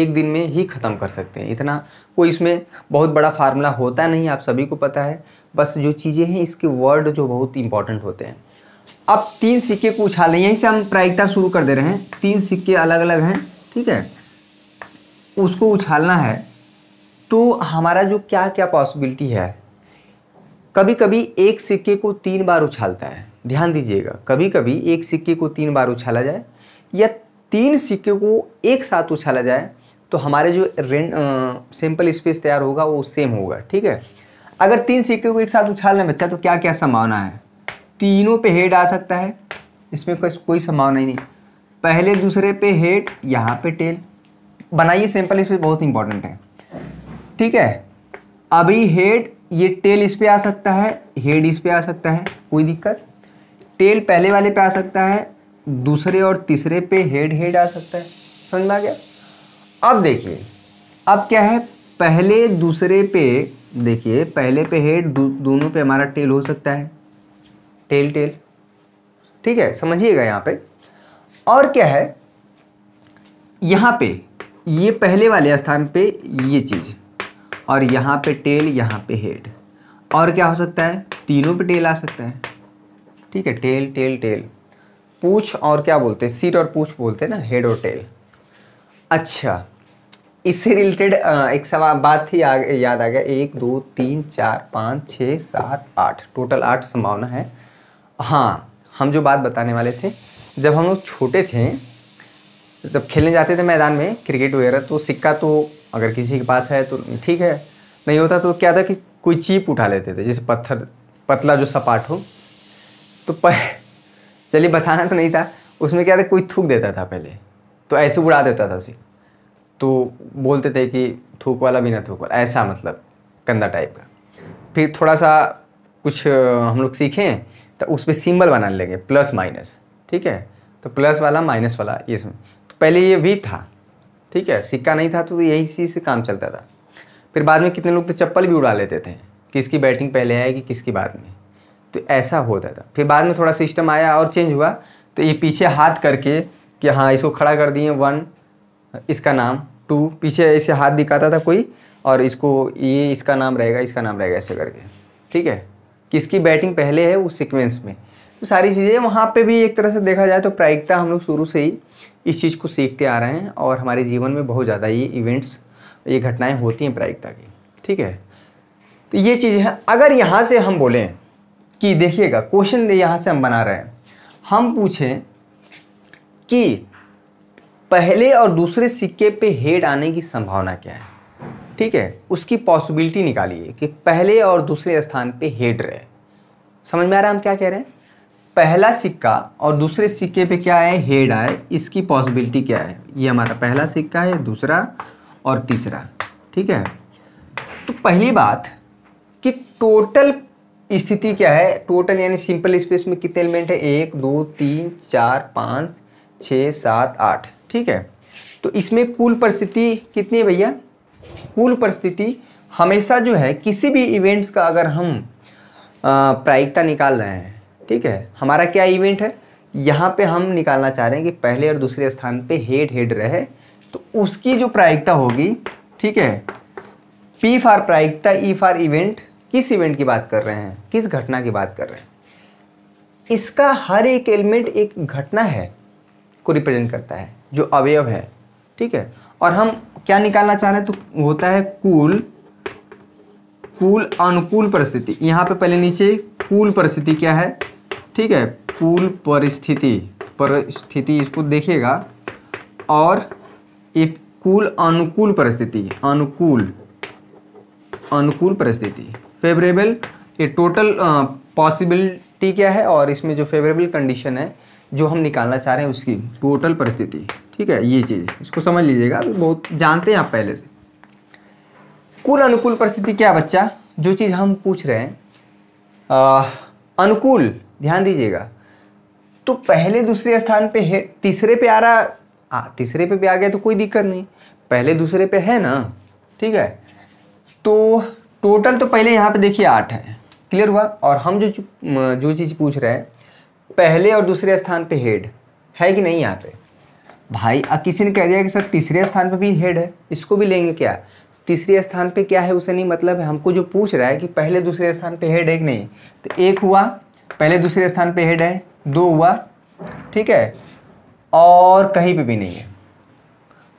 एक दिन में ही ख़त्म कर सकते हैं इतना कोई इसमें बहुत बड़ा फार्मूला होता नहीं आप सभी को पता है बस जो चीज़ें हैं इसके वर्ड जो बहुत इंपॉर्टेंट होते हैं अब तीन सिक्के को उछाले यहीं से हम प्रायिकता शुरू कर दे रहे हैं तीन सिक्के अलग अलग हैं ठीक है उसको उछालना है तो हमारा जो क्या क्या पॉसिबिलिटी है कभी कभी एक सिक्के को तीन बार उछालता है ध्यान दीजिएगा कभी कभी एक सिक्के को तीन बार उछाला जाए या तीन सिक्के को एक साथ उछाला जाए तो हमारे जो रें सिंपल स्पेस तैयार होगा वो सेम होगा ठीक है अगर तीन सिक्के को एक साथ है बच्चा तो क्या क्या संभावना है तीनों पे हेड आ सकता है इसमें कोई संभावना ही नहीं पहले दूसरे पे हेड यहाँ पे टेल बनाइए सिंपल इस पर बहुत इंपॉर्टेंट है ठीक है अभी हेड ये टेल इस पर आ सकता है हेड इस पर आ सकता है कोई दिक्कत टेल पहले वाले पे आ सकता है दूसरे और तीसरे पे हेड हेड आ सकता है समझ में आ गया अब देखिए अब क्या है पहले दूसरे पे देखिए पहले पे हेड दो, दोनों पे हमारा टेल हो सकता है टेल टेल ठीक है समझिएगा यहाँ पे और क्या है यहाँ पे ये पहले वाले स्थान पे ये चीज़ और यहाँ पे टेल यहाँ पे हेड और क्या हो सकता है तीनों पे टेल आ सकता है ठीक है टेल टेल टेल पूछ और क्या बोलते हैं सिर और पूछ बोलते हैं ना हेड और टेल अच्छा इससे रिलेटेड एक सवाल बात ही आ, याद आ गया एक दो तीन चार पाँच छः सात आठ टोटल आठ संभावना है हाँ हम जो बात बताने वाले थे जब हम लोग छोटे थे जब खेलने जाते थे मैदान में क्रिकेट वगैरह तो सिक्का तो अगर किसी के पास है तो ठीक है नहीं होता तो क्या था कि कोई चीप उठा लेते थे जैसे पत्थर पतला जो सपाट हो तो चलिए बताना तो नहीं था उसमें क्या था कोई थूक देता था पहले तो ऐसे उड़ा देता था सिक तो बोलते थे कि थूक वाला बिना थूक वाला ऐसा मतलब कंधा टाइप का फिर थोड़ा सा कुछ हम लोग सीखें तो उस पर सिंबल बना लेंगे प्लस माइनस ठीक है तो प्लस वाला माइनस वाला ये सब तो पहले ये भी था ठीक है सिक्का नहीं था तो यही चीज़ से काम चलता था फिर बाद में कितने लोग तो चप्पल भी उड़ा लेते थे किसकी बैटिंग पहले आएगी किसकी बाद में तो ऐसा होता था फिर बाद में थोड़ा सिस्टम आया और चेंज हुआ तो ये पीछे हाथ करके कि हाँ इसको खड़ा कर दिए वन इसका नाम टू पीछे ऐसे हाथ दिखाता था कोई और इसको ये इसका नाम रहेगा इसका नाम रहेगा ऐसे करके ठीक है किसकी बैटिंग पहले है उस सिक्वेंस में तो सारी चीज़ें वहाँ पे भी एक तरह से देखा जाए तो प्रायिकता हम लोग शुरू से ही इस चीज़ को सीखते आ रहे हैं और हमारे जीवन में बहुत ज़्यादा ये इवेंट्स ये घटनाएं होती हैं प्रायिकता की ठीक है तो ये चीज़ है अगर यहाँ से हम बोलें कि देखिएगा क्वेश्चन यहाँ से हम बना रहे हैं हम पूछें कि पहले और दूसरे सिक्के पे हेड आने की संभावना क्या है ठीक है उसकी पॉसिबिलिटी निकालिए कि पहले और दूसरे स्थान पे हेड रहे समझ में आ रहा है हम क्या कह रहे हैं पहला सिक्का और दूसरे सिक्के पे क्या है हेड आए इसकी पॉसिबिलिटी क्या है ये हमारा पहला सिक्का है दूसरा और तीसरा ठीक है तो पहली बात कि टोटल स्थिति क्या है टोटल यानी सिंपल स्पेस में कितने एलिमेंट है एक दो तीन चार पाँच छः सात आठ ठीक है तो इसमें कुल परिस्थिति कितनी है भैया पूर्व परिस्थिति हमेशा जो है किसी भी इवेंट्स का अगर हम प्रायिकता निकाल रहे हैं ठीक है हमारा क्या इवेंट है यहाँ पे हम निकालना चाह रहे हैं कि पहले और दूसरे स्थान पे हेड हेड रहे तो उसकी जो प्रायिकता होगी ठीक है पी फार प्रायिकता ई फार इवेंट किस इवेंट की बात कर रहे हैं किस घटना की बात कर रहे हैं इसका हर एक एलिमेंट एक घटना है को रिप्रेजेंट करता है जो अवयव है ठीक है और हम क्या निकालना चाह रहे हैं तो होता है कुल कुल अनुकूल परिस्थिति यहाँ पे पहले नीचे कुल परिस्थिति क्या है ठीक है कुल परिस्थिति परिस्थिति इसको देखिएगा और एक कुल अनुकूल परिस्थिति अनुकूल अनुकूल परिस्थिति फेवरेबल ये टोटल पॉसिबिलिटी क्या है और इसमें जो फेवरेबल कंडीशन है जो हम निकालना चाह रहे हैं उसकी टोटल परिस्थिति ठीक है ये चीज़ इसको समझ लीजिएगा बहुत जानते हैं आप पहले से कुल अनुकूल परिस्थिति क्या बच्चा जो चीज़ हम पूछ रहे हैं अनुकूल ध्यान दीजिएगा तो पहले दूसरे स्थान पे है तीसरे पे आ रहा आ, तीसरे पे भी आ गया तो कोई दिक्कत नहीं पहले दूसरे पे है ना ठीक है तो टोटल तो पहले यहाँ पे देखिए आठ है क्लियर हुआ और हम जो जो चीज़ पूछ रहे हैं पहले और दूसरे स्थान पे हेड है कि नहीं यहाँ पे भाई अब किसी ने कह दिया कि सर तीसरे स्थान पे भी हेड है इसको भी लेंगे क्या तीसरे स्थान पे क्या है उसे नहीं मतलब है हमको जो पूछ रहा है कि पहले दूसरे स्थान पे हेड है कि नहीं तो एक हुआ पहले दूसरे स्थान पे हेड है दो हुआ ठीक है और कहीं पर भी नहीं है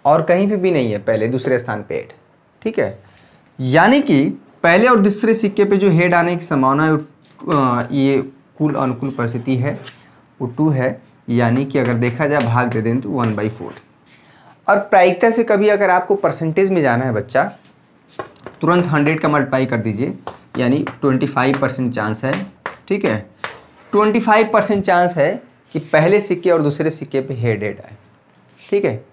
और कहीं पर भी नहीं है पहले दूसरे स्थान पर हेड ठीक है यानी कि पहले और दूसरे सिक्के पे जो हेड आने की संभावना है ये कुल अनुकूल परिस्थिति है वो टू है यानी कि अगर देखा जाए भाग दे दें तो वन बाई फोर और प्रायिकता से कभी अगर आपको परसेंटेज में जाना है बच्चा तुरंत हंड्रेड का मल्टीप्लाई कर दीजिए यानी ट्वेंटी फाइव परसेंट चांस है ठीक है ट्वेंटी फाइव परसेंट चांस है कि पहले सिक्के और दूसरे सिक्के पे हेड हेड आए ठीक है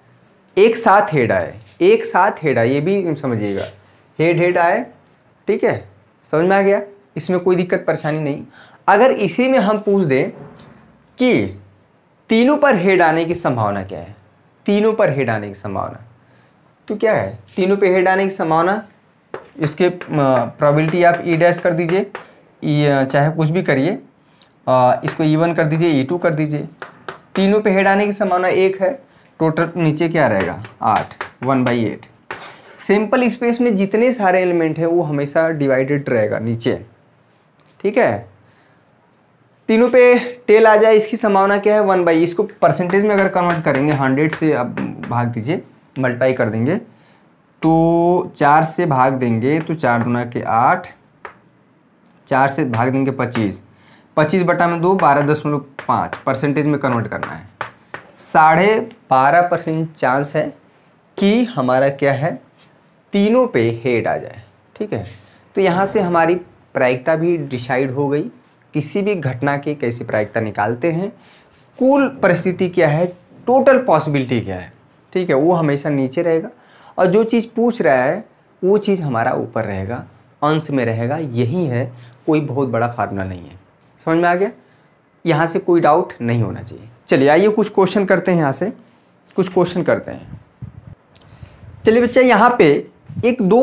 एक साथ हेड आए एक साथ हेड आए ये भी समझिएगा हेड हेड आए ठीक है समझ में आ गया इसमें कोई दिक्कत परेशानी नहीं अगर इसी में हम पूछ दें कि तीनों पर हेड आने की संभावना क्या है तीनों पर हेड आने की संभावना तो क्या है तीनों पे हेड आने की संभावना इसके प्रोबेबिलिटी आप ई e डैश कर दीजिए e, चाहे कुछ भी करिए इसको ई e वन कर दीजिए ई टू कर दीजिए तीनों पे हेड आने की संभावना एक है टोटल नीचे क्या रहेगा आठ one by eight simple space में जितने सारे एलिमेंट हैं वो हमेशा डिवाइडेड रहेगा नीचे ठीक है तीनों पे टेल आ जाए इसकी संभावना क्या है वन बाई इसको परसेंटेज में अगर कन्वर्ट करेंगे हंड्रेड से अब भाग दीजिए मल्टीप्लाई कर देंगे तो चार से भाग देंगे तो चार दुना के आठ चार से भाग देंगे पच्चीस पच्चीस बटा में दो बारह दशमलव पाँच परसेंटेज में कन्वर्ट करना है साढ़े बारह परसेंट चांस है कि हमारा क्या है तीनों पे हेड आ जाए ठीक है तो यहाँ से हमारी प्रायिकता भी डिसाइड हो गई किसी भी घटना की कैसे प्रायिकता निकालते हैं कुल परिस्थिति क्या है टोटल पॉसिबिलिटी क्या है ठीक है वो हमेशा नीचे रहेगा और जो चीज़ पूछ रहा है वो चीज़ हमारा ऊपर रहेगा अंश में रहेगा यही है कोई बहुत बड़ा फार्मूला नहीं है समझ में आ गया यहाँ से कोई डाउट नहीं होना चाहिए चलिए आइए कुछ क्वेश्चन करते हैं यहाँ से कुछ क्वेश्चन करते हैं चलिए बच्चा यहाँ पे एक दो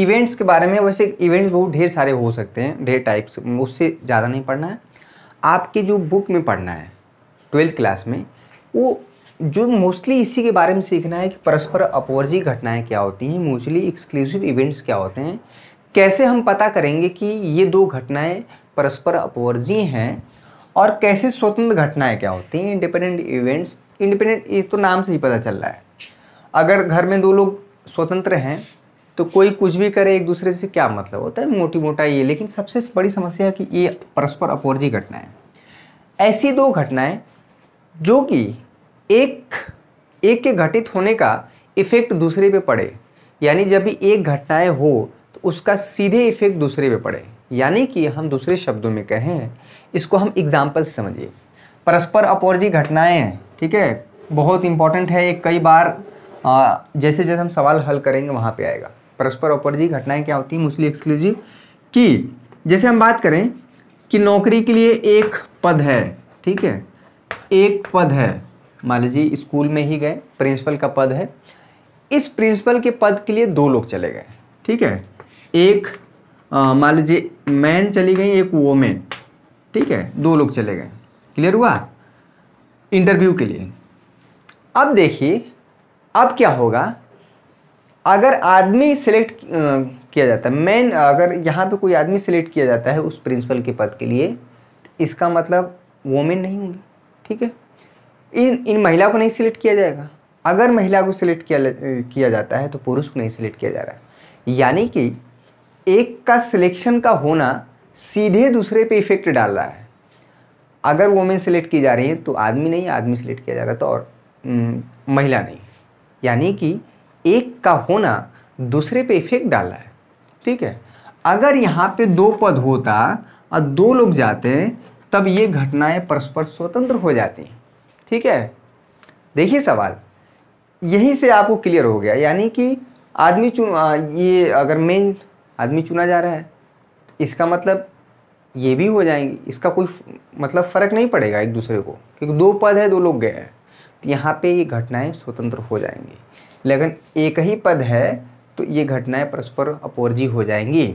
इवेंट्स के बारे में वैसे इवेंट्स बहुत ढेर सारे हो सकते हैं ढेर टाइप्स उससे ज़्यादा नहीं पढ़ना है आपके जो बुक में पढ़ना है ट्वेल्थ क्लास में वो जो मोस्टली इसी के बारे में सीखना है कि परस्पर अपवर्जी घटनाएं क्या होती हैं म्यूचुअली एक्सक्लूसिव इवेंट्स क्या होते हैं कैसे हम पता करेंगे कि ये दो घटनाएं परस्पर अपवर्जी हैं और कैसे स्वतंत्र घटनाएं क्या होती हैं इंडिपेंडेंट इवेंट्स इंडिपेंडेंट इस तो नाम से ही पता चल रहा है अगर घर में दो लोग स्वतंत्र हैं तो कोई कुछ भी करे एक दूसरे से क्या मतलब होता है मोटी मोटा ये लेकिन सबसे बड़ी समस्या है कि ये परस्पर अपोर्जी घटनाएं ऐसी दो घटनाएं जो कि एक एक के घटित होने का इफ़ेक्ट दूसरे पे पड़े यानी जब भी एक घटनाएं हो तो उसका सीधे इफ़ेक्ट दूसरे पे पड़े यानी कि हम दूसरे शब्दों में कहें इसको हम एग्जाम्पल समझिए परस्पर अपोर्जी घटनाएं हैं ठीक है बहुत इंपॉर्टेंट है ये कई बार आ, जैसे जैसे हम सवाल हल करेंगे वहाँ पे आएगा परस्पर अपरजी घटनाएं क्या होती हैं मुस्लिम एक्सक्लूसिव कि जैसे हम बात करें कि नौकरी के लिए एक पद है ठीक है एक पद है मान लीजिए स्कूल में ही गए प्रिंसिपल का पद है इस प्रिंसिपल के पद के लिए दो लोग चले गए ठीक है एक मान लीजिए मैन चली गई एक वोमेन ठीक है दो लोग चले गए क्लियर हुआ इंटरव्यू के लिए अब देखिए अब क्या होगा अगर आदमी सिलेक्ट किया जाता है मेन अगर यहाँ पे कोई आदमी सिलेक्ट किया जाता है उस प्रिंसिपल के पद के लिए तो इसका मतलब वोमेन नहीं होंगी ठीक है इन इन महिला को नहीं सिलेक्ट किया जाएगा अगर महिला को सिलेक्ट किया किया जाता है तो पुरुष को नहीं सिलेक्ट किया जा रहा है यानी कि एक का सिलेक्शन का होना सीधे दूसरे पे इफेक्ट डाल रहा है अगर वोमेन सिलेक्ट की जा रही है तो आदमी नहीं आदमी सिलेक्ट किया जा रहा तो और न, महिला नहीं यानी कि एक का होना दूसरे पे इफेक्ट डाला है ठीक है अगर यहाँ पे दो पद होता और दो लोग जाते तब ये घटनाएं परस्पर स्वतंत्र हो जाती ठीक है देखिए सवाल यहीं से आपको क्लियर हो गया यानी कि आदमी चुन ये अगर मेन आदमी चुना जा रहा है इसका मतलब ये भी हो जाएंगे इसका कोई मतलब फ़र्क नहीं पड़ेगा एक दूसरे को क्योंकि दो पद है दो लोग गए हैं यहाँ पे ये घटनाएं स्वतंत्र हो जाएंगी लेकिन एक ही पद है तो ये घटनाएं परस्पर अपोर्जी हो जाएंगी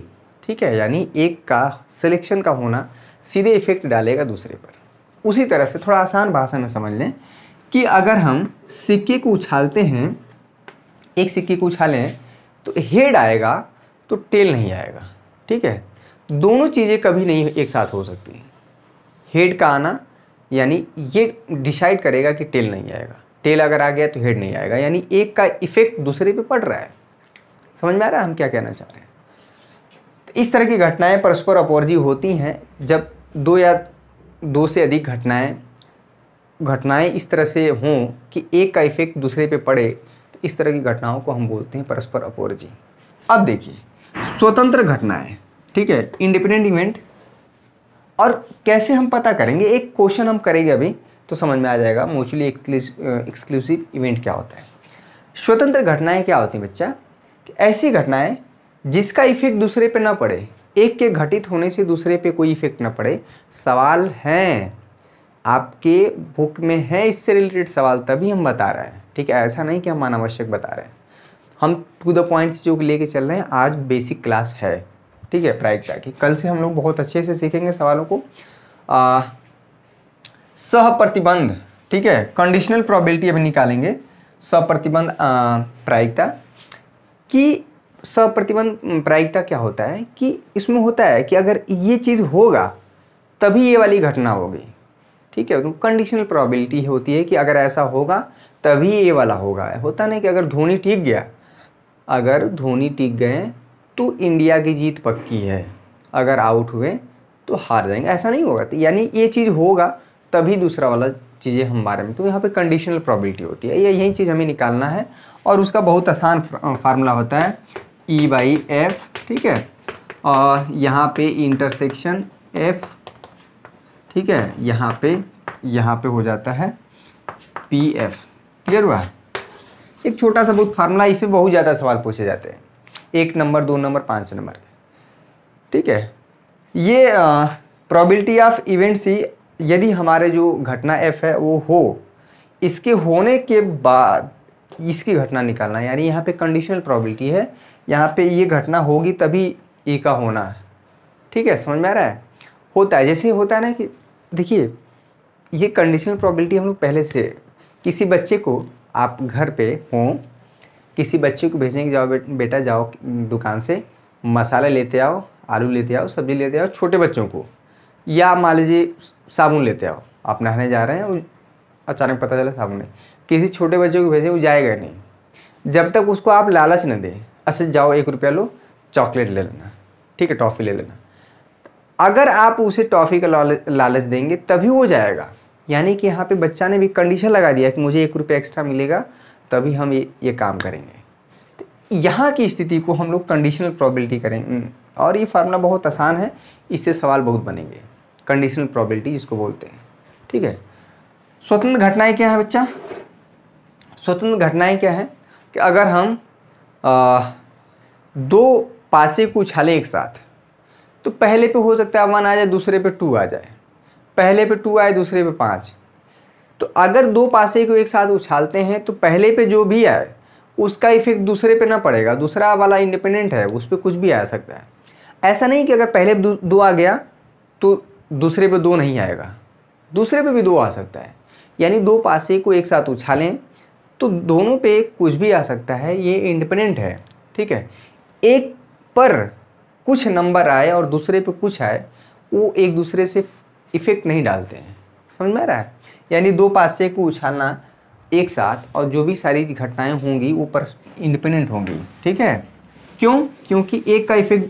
ठीक है यानी एक का सिलेक्शन का होना सीधे इफेक्ट डालेगा दूसरे पर उसी तरह से थोड़ा आसान भाषा में समझ लें कि अगर हम सिक्के को उछालते हैं एक सिक्के को उछालें तो हेड आएगा तो टेल नहीं आएगा ठीक है दोनों चीज़ें कभी नहीं एक साथ हो सकती हेड का आना यानी ये डिसाइड करेगा कि टेल नहीं आएगा टेल अगर आ गया तो हेड नहीं आएगा यानी एक का इफेक्ट दूसरे पे पड़ रहा है समझ में आ रहा है हम क्या कहना चाह रहे हैं तो इस तरह की घटनाएं परस्पर अपोर्जी होती हैं जब दो या दो से अधिक घटनाएं घटनाएं इस तरह से हों कि एक का इफेक्ट दूसरे पे पड़े तो इस तरह की घटनाओं को हम बोलते हैं परस्पर अपोर्जी अब देखिए स्वतंत्र घटनाएं ठीक है इंडिपेंडेंट इवेंट और कैसे हम पता करेंगे एक क्वेश्चन हम करेंगे अभी तो समझ में आ जाएगा म्यूचुअली एक्सक्लूसिव इवेंट क्या होता है स्वतंत्र घटनाएं क्या होती हैं बच्चा कि ऐसी घटनाएं जिसका इफेक्ट दूसरे पे ना पड़े एक के घटित होने से दूसरे पे कोई इफेक्ट ना पड़े सवाल हैं आपके बुक में है इससे रिलेटेड सवाल तभी हम बता रहे हैं ठीक है ऐसा नहीं कि हम अनावश्यक बता रहे हैं हम टू द पॉइंट्स जो लेके चल रहे हैं आज बेसिक क्लास है ठीक है प्रायिकता की कल से हम लोग बहुत अच्छे से सीखेंगे सवालों को सह प्रतिबंध ठीक है कंडीशनल प्रोबेबिलिटी अभी निकालेंगे सप्रतिबंध प्रायिकता कि प्रतिबंध प्रायिकता क्या होता है कि इसमें होता है कि अगर ये चीज़ होगा तभी ये वाली घटना होगी ठीक है कंडीशनल मतलब प्रोबेबिलिटी होती है कि अगर ऐसा होगा तभी ये वाला होगा होता नहीं कि अगर धोनी टिक गया अगर धोनी टिक गए तो इंडिया की जीत पक्की है अगर आउट हुए तो हार जाएंगे ऐसा नहीं होगा यानी ये चीज़ होगा तभी दूसरा वाला चीज़ें हम बारे में तो यहाँ पे कंडीशनल प्रॉबिलिटी होती है ये यही चीज़ हमें निकालना है और उसका बहुत आसान फार्मूला होता है ई बाई एफ ठीक है और यहाँ पे इंटरसेक्शन एफ ठीक है यहाँ पे यहाँ पे हो जाता है पी एफ क्लियर हुआ एक छोटा सा बहुत फार्मूला इसमें बहुत ज़्यादा सवाल पूछे जाते हैं एक नंबर दो नंबर पाँच नंबर ठीक है ये प्रॉबिलिटी ऑफ इवेंट सी यदि हमारे जो घटना एफ है वो हो इसके होने के बाद इसकी घटना निकालना यानी यहाँ पे कंडीशनल प्रॉबिलिटी है यहाँ पे ये घटना होगी तभी ए का होना है ठीक है समझ में आ रहा है होता है जैसे होता है ना कि देखिए ये कंडीशनल प्रॉबिलिटी हम लोग पहले से किसी बच्चे को आप घर पे हों किसी बच्चे को भेजने जाओ बेटा जाओ दुकान से मसाले लेते आओ आलू लेते आओ सब्ज़ी लेते आओ छोटे बच्चों को या मान लीजिए साबुन लेते आओ आप नहाने जा रहे हैं अचानक पता चला साबुन नहीं किसी छोटे बच्चे को भेजें वो जाएगा नहीं जब तक उसको आप लालच न दें अच्छा जाओ एक रुपया लो चॉकलेट ले लेना ठीक है टॉफ़ी ले लेना अगर आप उसे टॉफ़ी का लालच देंगे तभी वो जाएगा यानी कि यहाँ पे बच्चा ने भी कंडीशन लगा दिया कि मुझे एक रुपया एक्स्ट्रा मिलेगा तभी हम ये ये काम करेंगे तो यहाँ की स्थिति को हम लोग कंडीशनल प्रॉबिलिटी करेंगे हम्म। और ये फार्मूला बहुत आसान है इससे सवाल बहुत बनेंगे कंडीशनल प्रॉबिलिटी जिसको बोलते हैं ठीक है स्वतंत्र घटनाएं क्या है बच्चा स्वतंत्र घटनाएं क्या है कि अगर हम आ, दो पासे को उछाले एक साथ तो पहले पे हो सकता है वन आ जाए दूसरे पे टू आ जाए पहले पे टू आए दूसरे पे पाँच तो अगर दो पासे को एक साथ उछालते हैं तो पहले पे जो भी आए उसका इफेक्ट दूसरे पे ना पड़ेगा दूसरा वाला इंडिपेंडेंट है उस पर कुछ भी आ सकता है ऐसा नहीं कि अगर पहले दो, आ गया तो दूसरे पे दो नहीं आएगा दूसरे पे भी दो आ सकता है यानी दो पासे को एक साथ उछालें तो दोनों पे कुछ भी आ सकता है ये इंडिपेंडेंट है ठीक है एक पर कुछ नंबर आए और दूसरे पे कुछ आए वो एक दूसरे से इफ़ेक्ट नहीं डालते हैं समझ में आ रहा है यानी दो पासे को उछालना एक साथ और जो भी सारी घटनाएं होंगी वो पर इंडिपेंडेंट होंगी ठीक है क्यों क्योंकि एक का इफेक्ट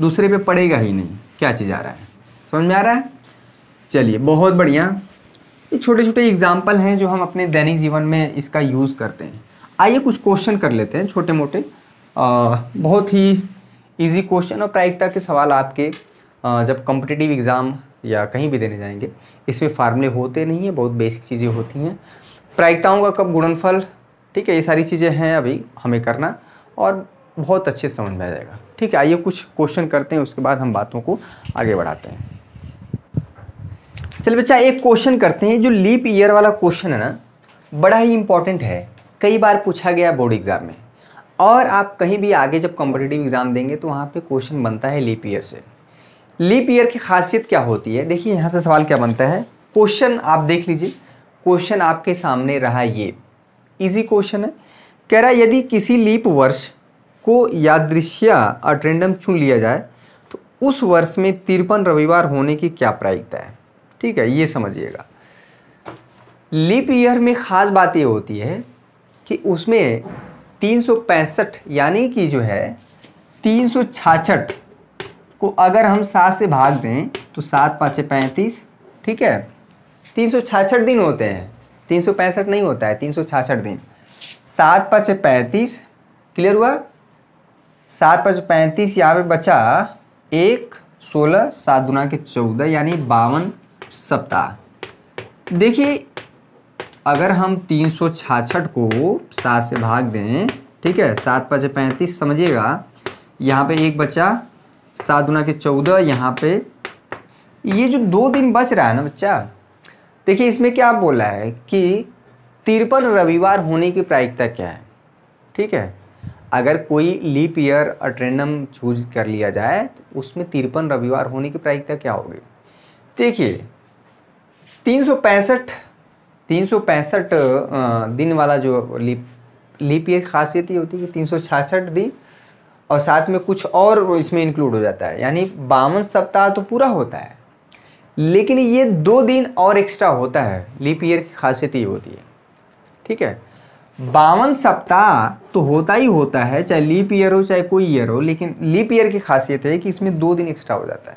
दूसरे पे पड़ेगा ही नहीं क्या चीज़ आ रहा है समझ में आ रहा है चलिए बहुत बढ़िया ये छोटे छोटे एग्जाम्पल हैं जो हम अपने दैनिक जीवन में इसका यूज़ करते हैं आइए कुछ क्वेश्चन कर लेते हैं छोटे मोटे आ, बहुत ही इजी क्वेश्चन और प्रायिकता के सवाल आपके आ, जब कॉम्पिटिटिव एग्ज़ाम या कहीं भी देने जाएंगे इसमें फार्मूले होते नहीं हैं बहुत बेसिक चीज़ें होती हैं प्रायिकताओं का कब गुणनफल ठीक है ये सारी चीज़ें हैं अभी हमें करना और बहुत अच्छे समझ में आ जाएगा ठीक है आइए कुछ क्वेश्चन करते हैं उसके बाद हम बातों को आगे बढ़ाते हैं चलिए बच्चा एक क्वेश्चन करते हैं जो लीप ईयर वाला क्वेश्चन है ना बड़ा ही इंपॉर्टेंट है कई बार पूछा गया बोर्ड एग्ज़ाम में और आप कहीं भी आगे जब कॉम्पिटेटिव एग्ज़ाम देंगे तो वहाँ पे क्वेश्चन बनता है लीप ईयर से लीप ईयर की खासियत क्या होती है देखिए यहाँ से सवाल क्या बनता है क्वेश्चन आप देख लीजिए क्वेश्चन आपके सामने रहा ये इजी क्वेश्चन है कह रहा है यदि किसी लीप वर्ष को यादृश्या अट्रेंडम चुन लिया जाए तो उस वर्ष में तिरपन रविवार होने की क्या प्रायिकता है ठीक है ये समझिएगा लीप ईयर में ख़ास बात ये होती है कि उसमें तीन यानी कि जो है तीन को अगर हम सात से भाग दें तो सात पाँच पैंतीस ठीक है तीन सौ छाछठ दिन होते हैं तीन सौ पैंसठ नहीं होता है तीन सौ छाछठ दिन सात पाँच पैंतीस क्लियर हुआ सात पाँच पैंतीस यहाँ पे बचा एक सोलह सात दुना के चौदह यानी बावन सप्ताह देखिए अगर हम तीन सौ छाछठ को सात से भाग दें ठीक है सात पाँच पैंतीस समझिएगा यहाँ पे एक बचा सात गुना के चौदह यहाँ पे ये जो दो दिन बच रहा है ना बच्चा देखिए इसमें क्या बोला है कि तिरपन रविवार होने की प्रायिकता क्या है ठीक है अगर कोई लीप ईयर अट्रेंडम चूज कर लिया जाए तो उसमें तिरपन रविवार होने की प्रायिकता क्या होगी देखिए तीन सौ पैंसठ तीन सौ पैंसठ दिन वाला जो लीप लीप ईयर खासियत ये होती है कि तीन सौ छियासठ दिन और साथ में कुछ और इसमें इंक्लूड हो जाता है यानी बावन सप्ताह तो पूरा होता है लेकिन ये दो दिन और एक्स्ट्रा होता है लीप ईयर की खासियत ये होती है ठीक है बावन सप्ताह तो होता ही होता है चाहे लीप ईयर हो चाहे कोई ईयर हो लेकिन लीप ईयर की खासियत है कि इसमें दो दिन एक्स्ट्रा हो जाता है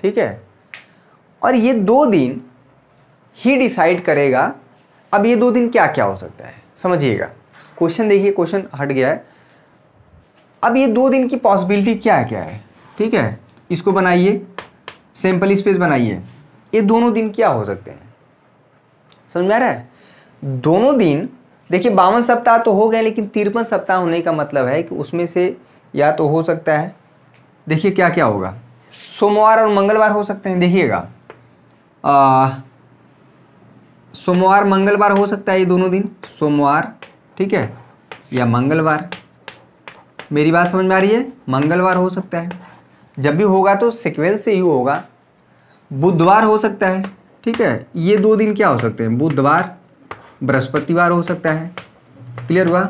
ठीक है और ये दो दिन ही डिसाइड करेगा अब ये दो दिन क्या क्या हो सकता है समझिएगा क्वेश्चन देखिए क्वेश्चन हट गया है अब ये दो दिन की पॉसिबिलिटी क्या क्या है ठीक है इसको बनाइए सैंपल स्पेस बनाइए ये दोनों दिन क्या हो सकते हैं समझ में आ रहा है दोनों दिन देखिए बावन सप्ताह तो हो गए लेकिन तिरपन सप्ताह होने का मतलब है कि उसमें से या तो हो सकता है देखिए क्या क्या होगा सोमवार और मंगलवार हो सकते हैं देखिएगा सोमवार मंगलवार हो सकता है ये दोनों दिन सोमवार ठीक है या मंगलवार मेरी बात समझ में आ रही है मंगलवार हो सकता है जब भी होगा तो सिक्वेंस से ही होगा बुधवार हो सकता है ठीक है ये दो दिन क्या हो सकते हैं बुधवार बृहस्पतिवार हो सकता है क्लियर हुआ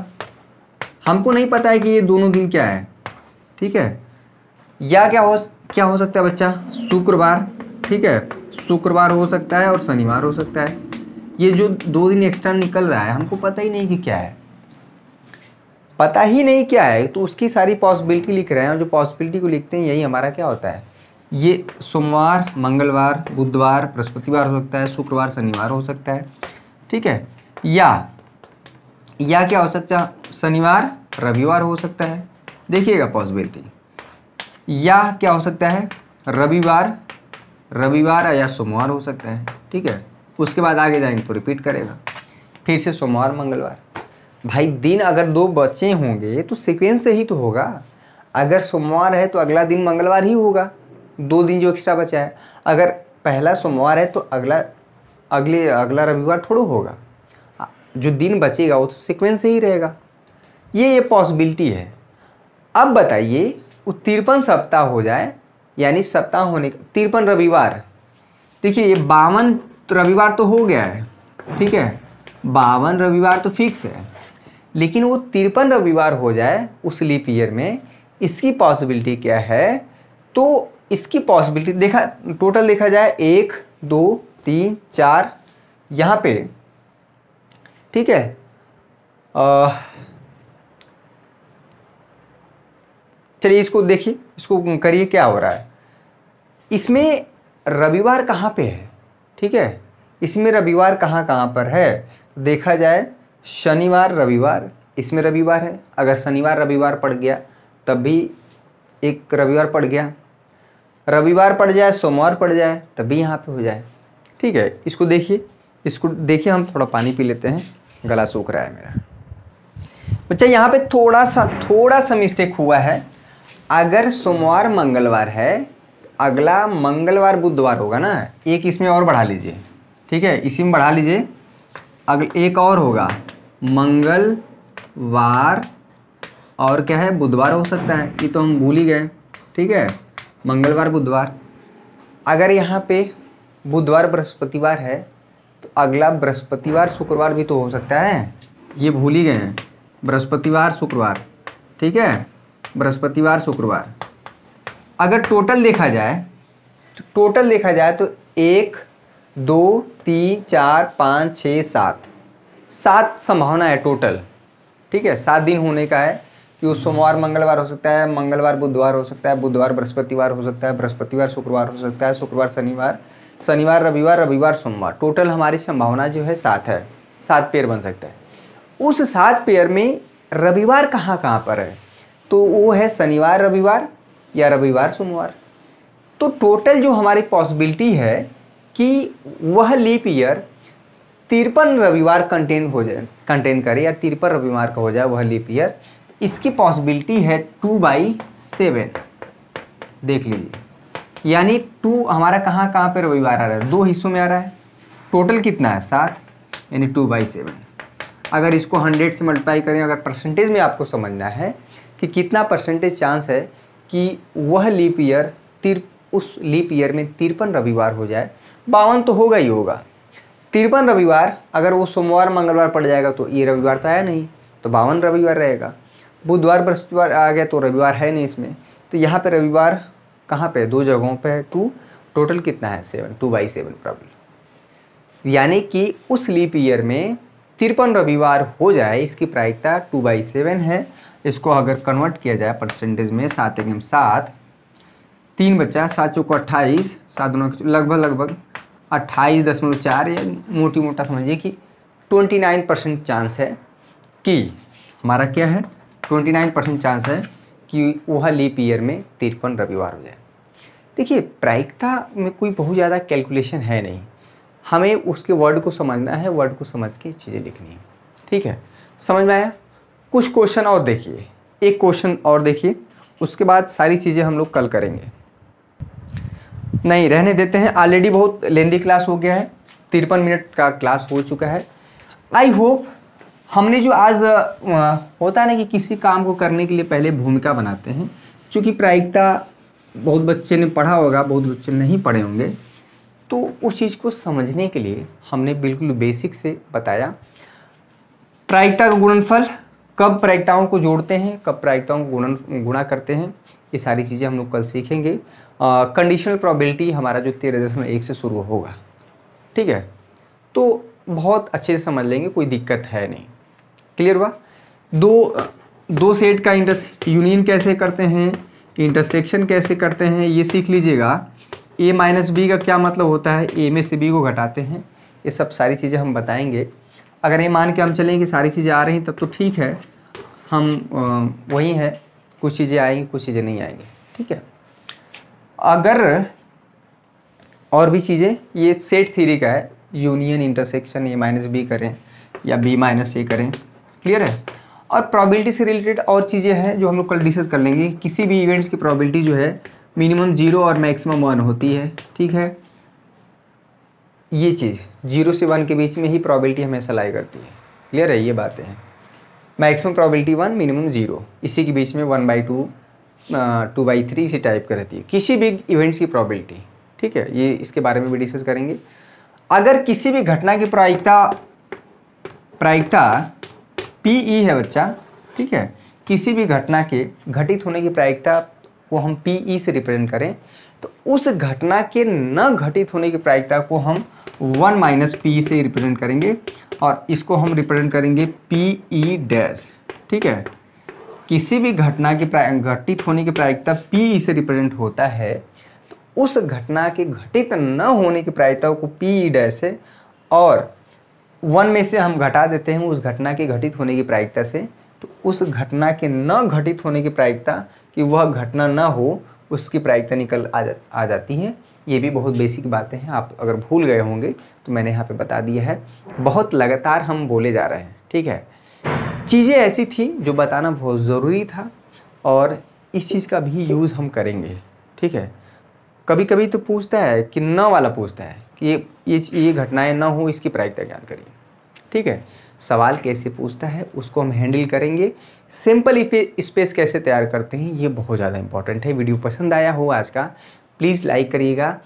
हमको नहीं पता है कि ये दोनों दिन क्या है ठीक है या क्या हो क्या हो सकता है बच्चा शुक्रवार ठीक है शुक्रवार हो सकता है और शनिवार हो सकता है ये जो दो दिन एक्स्ट्रा निकल रहा है हमको पता ही नहीं कि क्या है पता ही नहीं क्या है तो उसकी सारी पॉसिबिलिटी लिख रहे हैं और जो पॉसिबिलिटी को लिखते हैं यही हमारा क्या होता है ये सोमवार मंगलवार बुधवार बृहस्पतिवार हो सकता है शुक्रवार शनिवार हो सकता है ठीक है या या क्या हो सकता है शनिवार रविवार हो सकता है देखिएगा पॉसिबिलिटी या क्या हो सकता है रविवार रविवार या सोमवार हो सकता है ठीक है उसके बाद आगे जाएंगे तो रिपीट करेगा फिर से सोमवार मंगलवार भाई दिन अगर दो बचे होंगे तो सिक्वेंस से ही तो होगा अगर सोमवार है तो अगला दिन मंगलवार ही होगा दो दिन जो एक्स्ट्रा बचा है अगर पहला सोमवार है तो अगला अगले अगला रविवार थोड़ा होगा हाँ, जो दिन बचेगा वो तो सिक्वेंस से ही रहेगा ये ये पॉसिबिलिटी है अब बताइए वो तिरपन सप्ताह हो जाए यानी सप्ताह होने का तिरपन रविवार देखिए ये बावन रविवार तो हो गया है ठीक है बावन रविवार तो फिक्स है लेकिन वो तिरपन रविवार हो जाए उस लीप ईयर में इसकी पॉसिबिलिटी क्या है तो इसकी पॉसिबिलिटी देखा टोटल देखा जाए एक दो तीन चार यहाँ पे ठीक है चलिए इसको देखिए इसको करिए क्या हो रहा है इसमें रविवार कहाँ पे है ठीक है इसमें रविवार कहाँ कहाँ पर है देखा जाए शनिवार रविवार इसमें रविवार है अगर शनिवार रविवार पड़ गया तब भी एक रविवार पड़ गया रविवार पड़ जाए सोमवार पड़ जाए तब भी यहाँ पे हो जाए ठीक है इसको देखिए इसको देखिए हम थोड़ा पानी पी लेते हैं गला सूख रहा है मेरा बच्चा यहाँ पे थोड़ा सा थोड़ा सा मिस्टेक हुआ है अगर सोमवार मंगलवार है अगला मंगलवार बुधवार होगा ना एक इसमें और बढ़ा लीजिए ठीक है इसी में बढ़ा लीजिए अगला एक और होगा मंगलवार और क्या है बुधवार हो सकता है ये तो हम भूल ही गए ठीक है मंगलवार बुधवार अगर यहाँ पे बुधवार बृहस्पतिवार है तो अगला बृहस्पतिवार शुक्रवार भी तो हो सकता है ये भूल ही गए हैं बृहस्पतिवार शुक्रवार ठीक है बृहस्पतिवार शुक्रवार अगर टोटल देखा जाए तो टोटल देखा जाए तो एक दो तीन चार पाँच छः सात सात संभावना है टोटल ठीक है सात दिन होने का है कि वो हम्म। सोमवार मंगलवार हो सकता है मंगलवार बुधवार हो सकता है बुधवार बृहस्पतिवार हो सकता है बृहस्पतिवार शुक्रवार हो सकता है शुक्रवार शनिवार शनिवार रविवार रविवार सोमवार टोटल हमारी संभावना जो है सात है सात पेयर बन सकता है उस सात पेयर में रविवार कहाँ कहाँ पर है तो वो है शनिवार रविवार या रविवार सोमवार तो टोटल जो हमारी पॉसिबिलिटी है कि वह लीप ईयर तिरपन रविवार कंटेन हो जाए कंटेन करे या तिरपन रविवार का हो जाए वह लीप ईयर इसकी पॉसिबिलिटी है टू बाई सेवन देख लीजिए यानी टू हमारा कहाँ कहाँ पर रविवार आ रहा है दो हिस्सों में आ रहा है टोटल कितना है सात यानी टू बाई सेवन अगर इसको हंड्रेड से मल्टीप्लाई करें अगर परसेंटेज में आपको समझना है कि कितना परसेंटेज चांस है कि वह लीप ईयर तिर उस लीप ईयर में तिरपन रविवार हो जाए बावन तो होगा ही होगा तिरपन रविवार अगर वो सोमवार मंगलवार पड़ जाएगा तो ये रविवार तो आया नहीं तो बावन रविवार रहेगा बुधवार बृहस्पतिवार आ गया तो रविवार है नहीं इसमें तो यहाँ पर रविवार कहाँ पर दो जगहों पर है टू टोटल कितना है seven two by seven problem यानी कि उस लीप ईयर में तिरपन रविवार हो जाए इसकी प्रायिकता टू बाई सेवन है इसको अगर कन्वर्ट किया जाए परसेंटेज में सात एक सात तीन बच्चा सात चौको अट्ठाईस सात दोनों लगभग लगभग अट्ठाईस दशमलव चार या मोटी मोटा समझिए कि ट्वेंटी नाइन परसेंट चांस है कि हमारा क्या है ट्वेंटी नाइन परसेंट चांस है कि वह लीप ईयर में तिरपन रविवार हो जाए देखिए प्रायिकता में कोई बहुत ज़्यादा कैलकुलेशन है नहीं हमें उसके वर्ड को समझना है वर्ड को समझ के चीज़ें लिखनी है ठीक है समझ में आया कुछ क्वेश्चन और देखिए एक क्वेश्चन और देखिए उसके बाद सारी चीज़ें हम लोग कल करेंगे नहीं रहने देते हैं ऑलरेडी बहुत लेंदी क्लास हो गया है तिरपन मिनट का क्लास हो चुका है आई होप हमने जो आज होता है ना कि किसी काम को करने के लिए पहले भूमिका बनाते हैं चूँकि प्रायिकता बहुत बच्चे ने पढ़ा होगा बहुत बच्चे नहीं पढ़े होंगे तो उस चीज़ को समझने के लिए हमने बिल्कुल बेसिक से बताया प्रायिकता का गुणनफल कब प्रायिकताओं को जोड़ते हैं कब प्रायिकताओं को गुणन गुणा करते हैं ये सारी चीज़ें हम लोग कल सीखेंगे कंडीशनल प्रोबेबिलिटी हमारा जो तेरह दशमलव एक से शुरू होगा ठीक है तो बहुत अच्छे से समझ लेंगे कोई दिक्कत है नहीं क्लियर हुआ दो दो सेट का इंटर यूनियन कैसे करते हैं इंटरसेक्शन कैसे करते हैं ये सीख लीजिएगा ए माइनस बी का क्या मतलब होता है ए में से बी को घटाते हैं ये सब सारी चीज़ें हम बताएंगे अगर ये मान के हम चलें कि सारी चीज़ें आ रही तब तो ठीक है हम वही हैं कुछ चीज़ें आएंगी कुछ चीज़ें नहीं आएंगी ठीक है अगर और भी चीज़ें ये सेट थीरी का है union intersection A minus B करें या बी माइनस ए करें क्लियर है और प्रोबेबिलिटी से रिलेटेड और चीज़ें हैं जो हम लोग कल डिस्कस कर लेंगे किसी भी इवेंट्स की प्रॉबिलिटी जो है मिनिमम जीरो और मैक्सिमम वन होती है ठीक है ये चीज़ जीरो से वन के बीच में ही प्रॉबिलिटी हमेशा लाई करती है क्लियर है ये बातें हैं maximum probability one minimum zero इसी के बीच में one by two two by three इसी टाइप का रहती है किसी भी इवेंट्स की प्रोबेबिलिटी ठीक है ये इसके बारे में भी डिस्कस करेंगे अगर किसी भी घटना की प्रायिकता प्रायिकता पी ई e है बच्चा ठीक है किसी भी घटना के घटित होने की प्रायिकता को हम पी ई e से रिप्रेजेंट करें तो उस घटना के न घटित होने की प्रायिकता को हम वन माइनस पी से रिप्रेजेंट करेंगे और इसको हम रिप्रेजेंट करेंगे पी ई डैश ठीक है किसी भी घटना की घटित होने की प्रायिकता पी ई से रिप्रेजेंट होता है तो उस घटना के घटित न होने की प्रायिकता को पी ई डैश से और वन में से हम घटा देते हैं उस घटना के घटित होने की प्रायिकता से तो उस घटना के न घटित होने की प्रायिकता कि वह घटना न हो उसकी प्रायिकता निकल आ जा आ जाती है ये भी बहुत बेसिक बातें हैं आप अगर भूल गए होंगे तो मैंने यहाँ पे बता दिया है बहुत लगातार हम बोले जा रहे हैं ठीक है चीज़ें ऐसी थी जो बताना बहुत ज़रूरी था और इस चीज़ का भी यूज़ हम करेंगे ठीक है कभी कभी तो पूछता है कि न वाला पूछता है कि ये ये ये घटनाएं ना हो इसकी प्रायिकता ज्ञान करिए ठीक है सवाल कैसे पूछता है उसको हम हैंडल करेंगे सिंपल स्पेस कैसे तैयार करते हैं ये बहुत ज़्यादा इंपॉर्टेंट है वीडियो पसंद आया हो आज का प्लीज़ लाइक करिएगा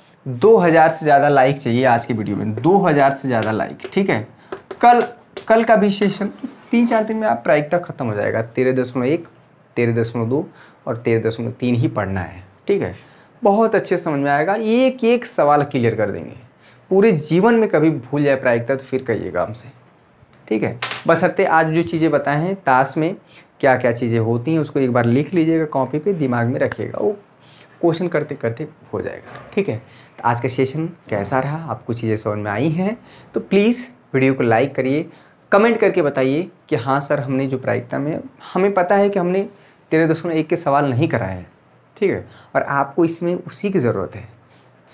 2000 से ज़्यादा लाइक चाहिए आज की वीडियो में 2000 से ज़्यादा लाइक ठीक है कल कल का भी सेशन तीन चार दिन में आप प्रायिकता खत्म हो जाएगा तेरह दशमलव एक तेरह दशमलव दो और तेरह दशमलव तीन ही पढ़ना है ठीक है बहुत अच्छे समझ में आएगा एक एक सवाल क्लियर कर देंगे पूरे जीवन में कभी भूल जाए प्रायिकता तो फिर कहिएगा हमसे ठीक है बस हरते आज जो चीज़ें बताए हैं ताश में क्या क्या चीज़ें होती हैं उसको एक बार लिख लीजिएगा कॉपी पे दिमाग में रखिएगा ओके क्वेश्चन करते करते हो जाएगा ठीक है तो आज का सेशन कैसा रहा आपको चीज़ें समझ में आई हैं तो प्लीज़ वीडियो को लाइक करिए कमेंट करके बताइए कि हाँ सर हमने जो प्रायिकता में हमें पता है कि हमने तेरह दशमलव एक के सवाल नहीं कराए हैं ठीक है और आपको इसमें उसी की ज़रूरत है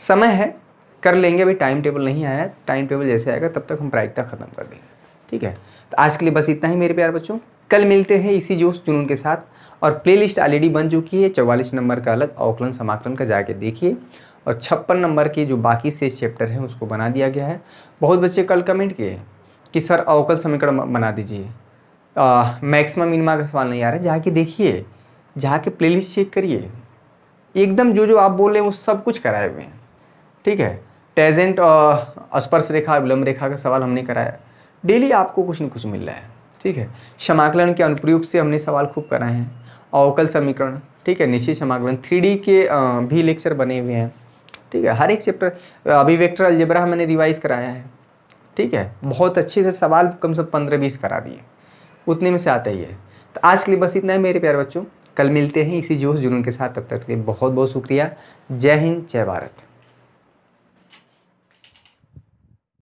समय है कर लेंगे अभी टाइम टेबल नहीं आया टाइम टेबल जैसे आएगा तब तक हम प्रायिकता ख़त्म कर देंगे ठीक है तो आज के लिए बस इतना ही मेरे प्यार बच्चों कल मिलते हैं इसी जोश जुनून के साथ और प्लेलिस्ट ऑलरेडी बन चुकी है चौवालीस नंबर का अलग अवकलन समाकलन का जाके देखिए और छप्पन नंबर के जो बाकी से चैप्टर हैं उसको बना दिया गया है बहुत बच्चे कल कमेंट किए कि सर अवकल समीकरण बना दीजिए मैक्सिमम मिनिमा का सवाल नहीं आ रहा है जाके देखिए जाके लिस्ट चेक करिए एकदम जो जो आप बोल रहे हैं वो सब कुछ कराए हुए हैं ठीक है टेजेंट स्पर्श रेखा विलम्ब रेखा का सवाल हमने कराया डेली आपको कुछ न कुछ मिल रहा है ठीक है समाकलन के अनुप्रयोग से हमने सवाल खूब कराए हैं अवकल समीकरण ठीक है निश्चित समाकलन थ्री के भी लेक्चर बने हुए हैं ठीक है हर एक चैप्टर अभी वेक्टर अलजेब्रा मैंने रिवाइज कराया है ठीक है बहुत अच्छे से सवाल कम से कम पंद्रह बीस करा दिए उतने में से आता ही है तो आज के लिए बस इतना है मेरे प्यारे बच्चों कल मिलते हैं इसी जोश जुनून के साथ तब तक के लिए बहुत बहुत शुक्रिया जय हिंद जय भारत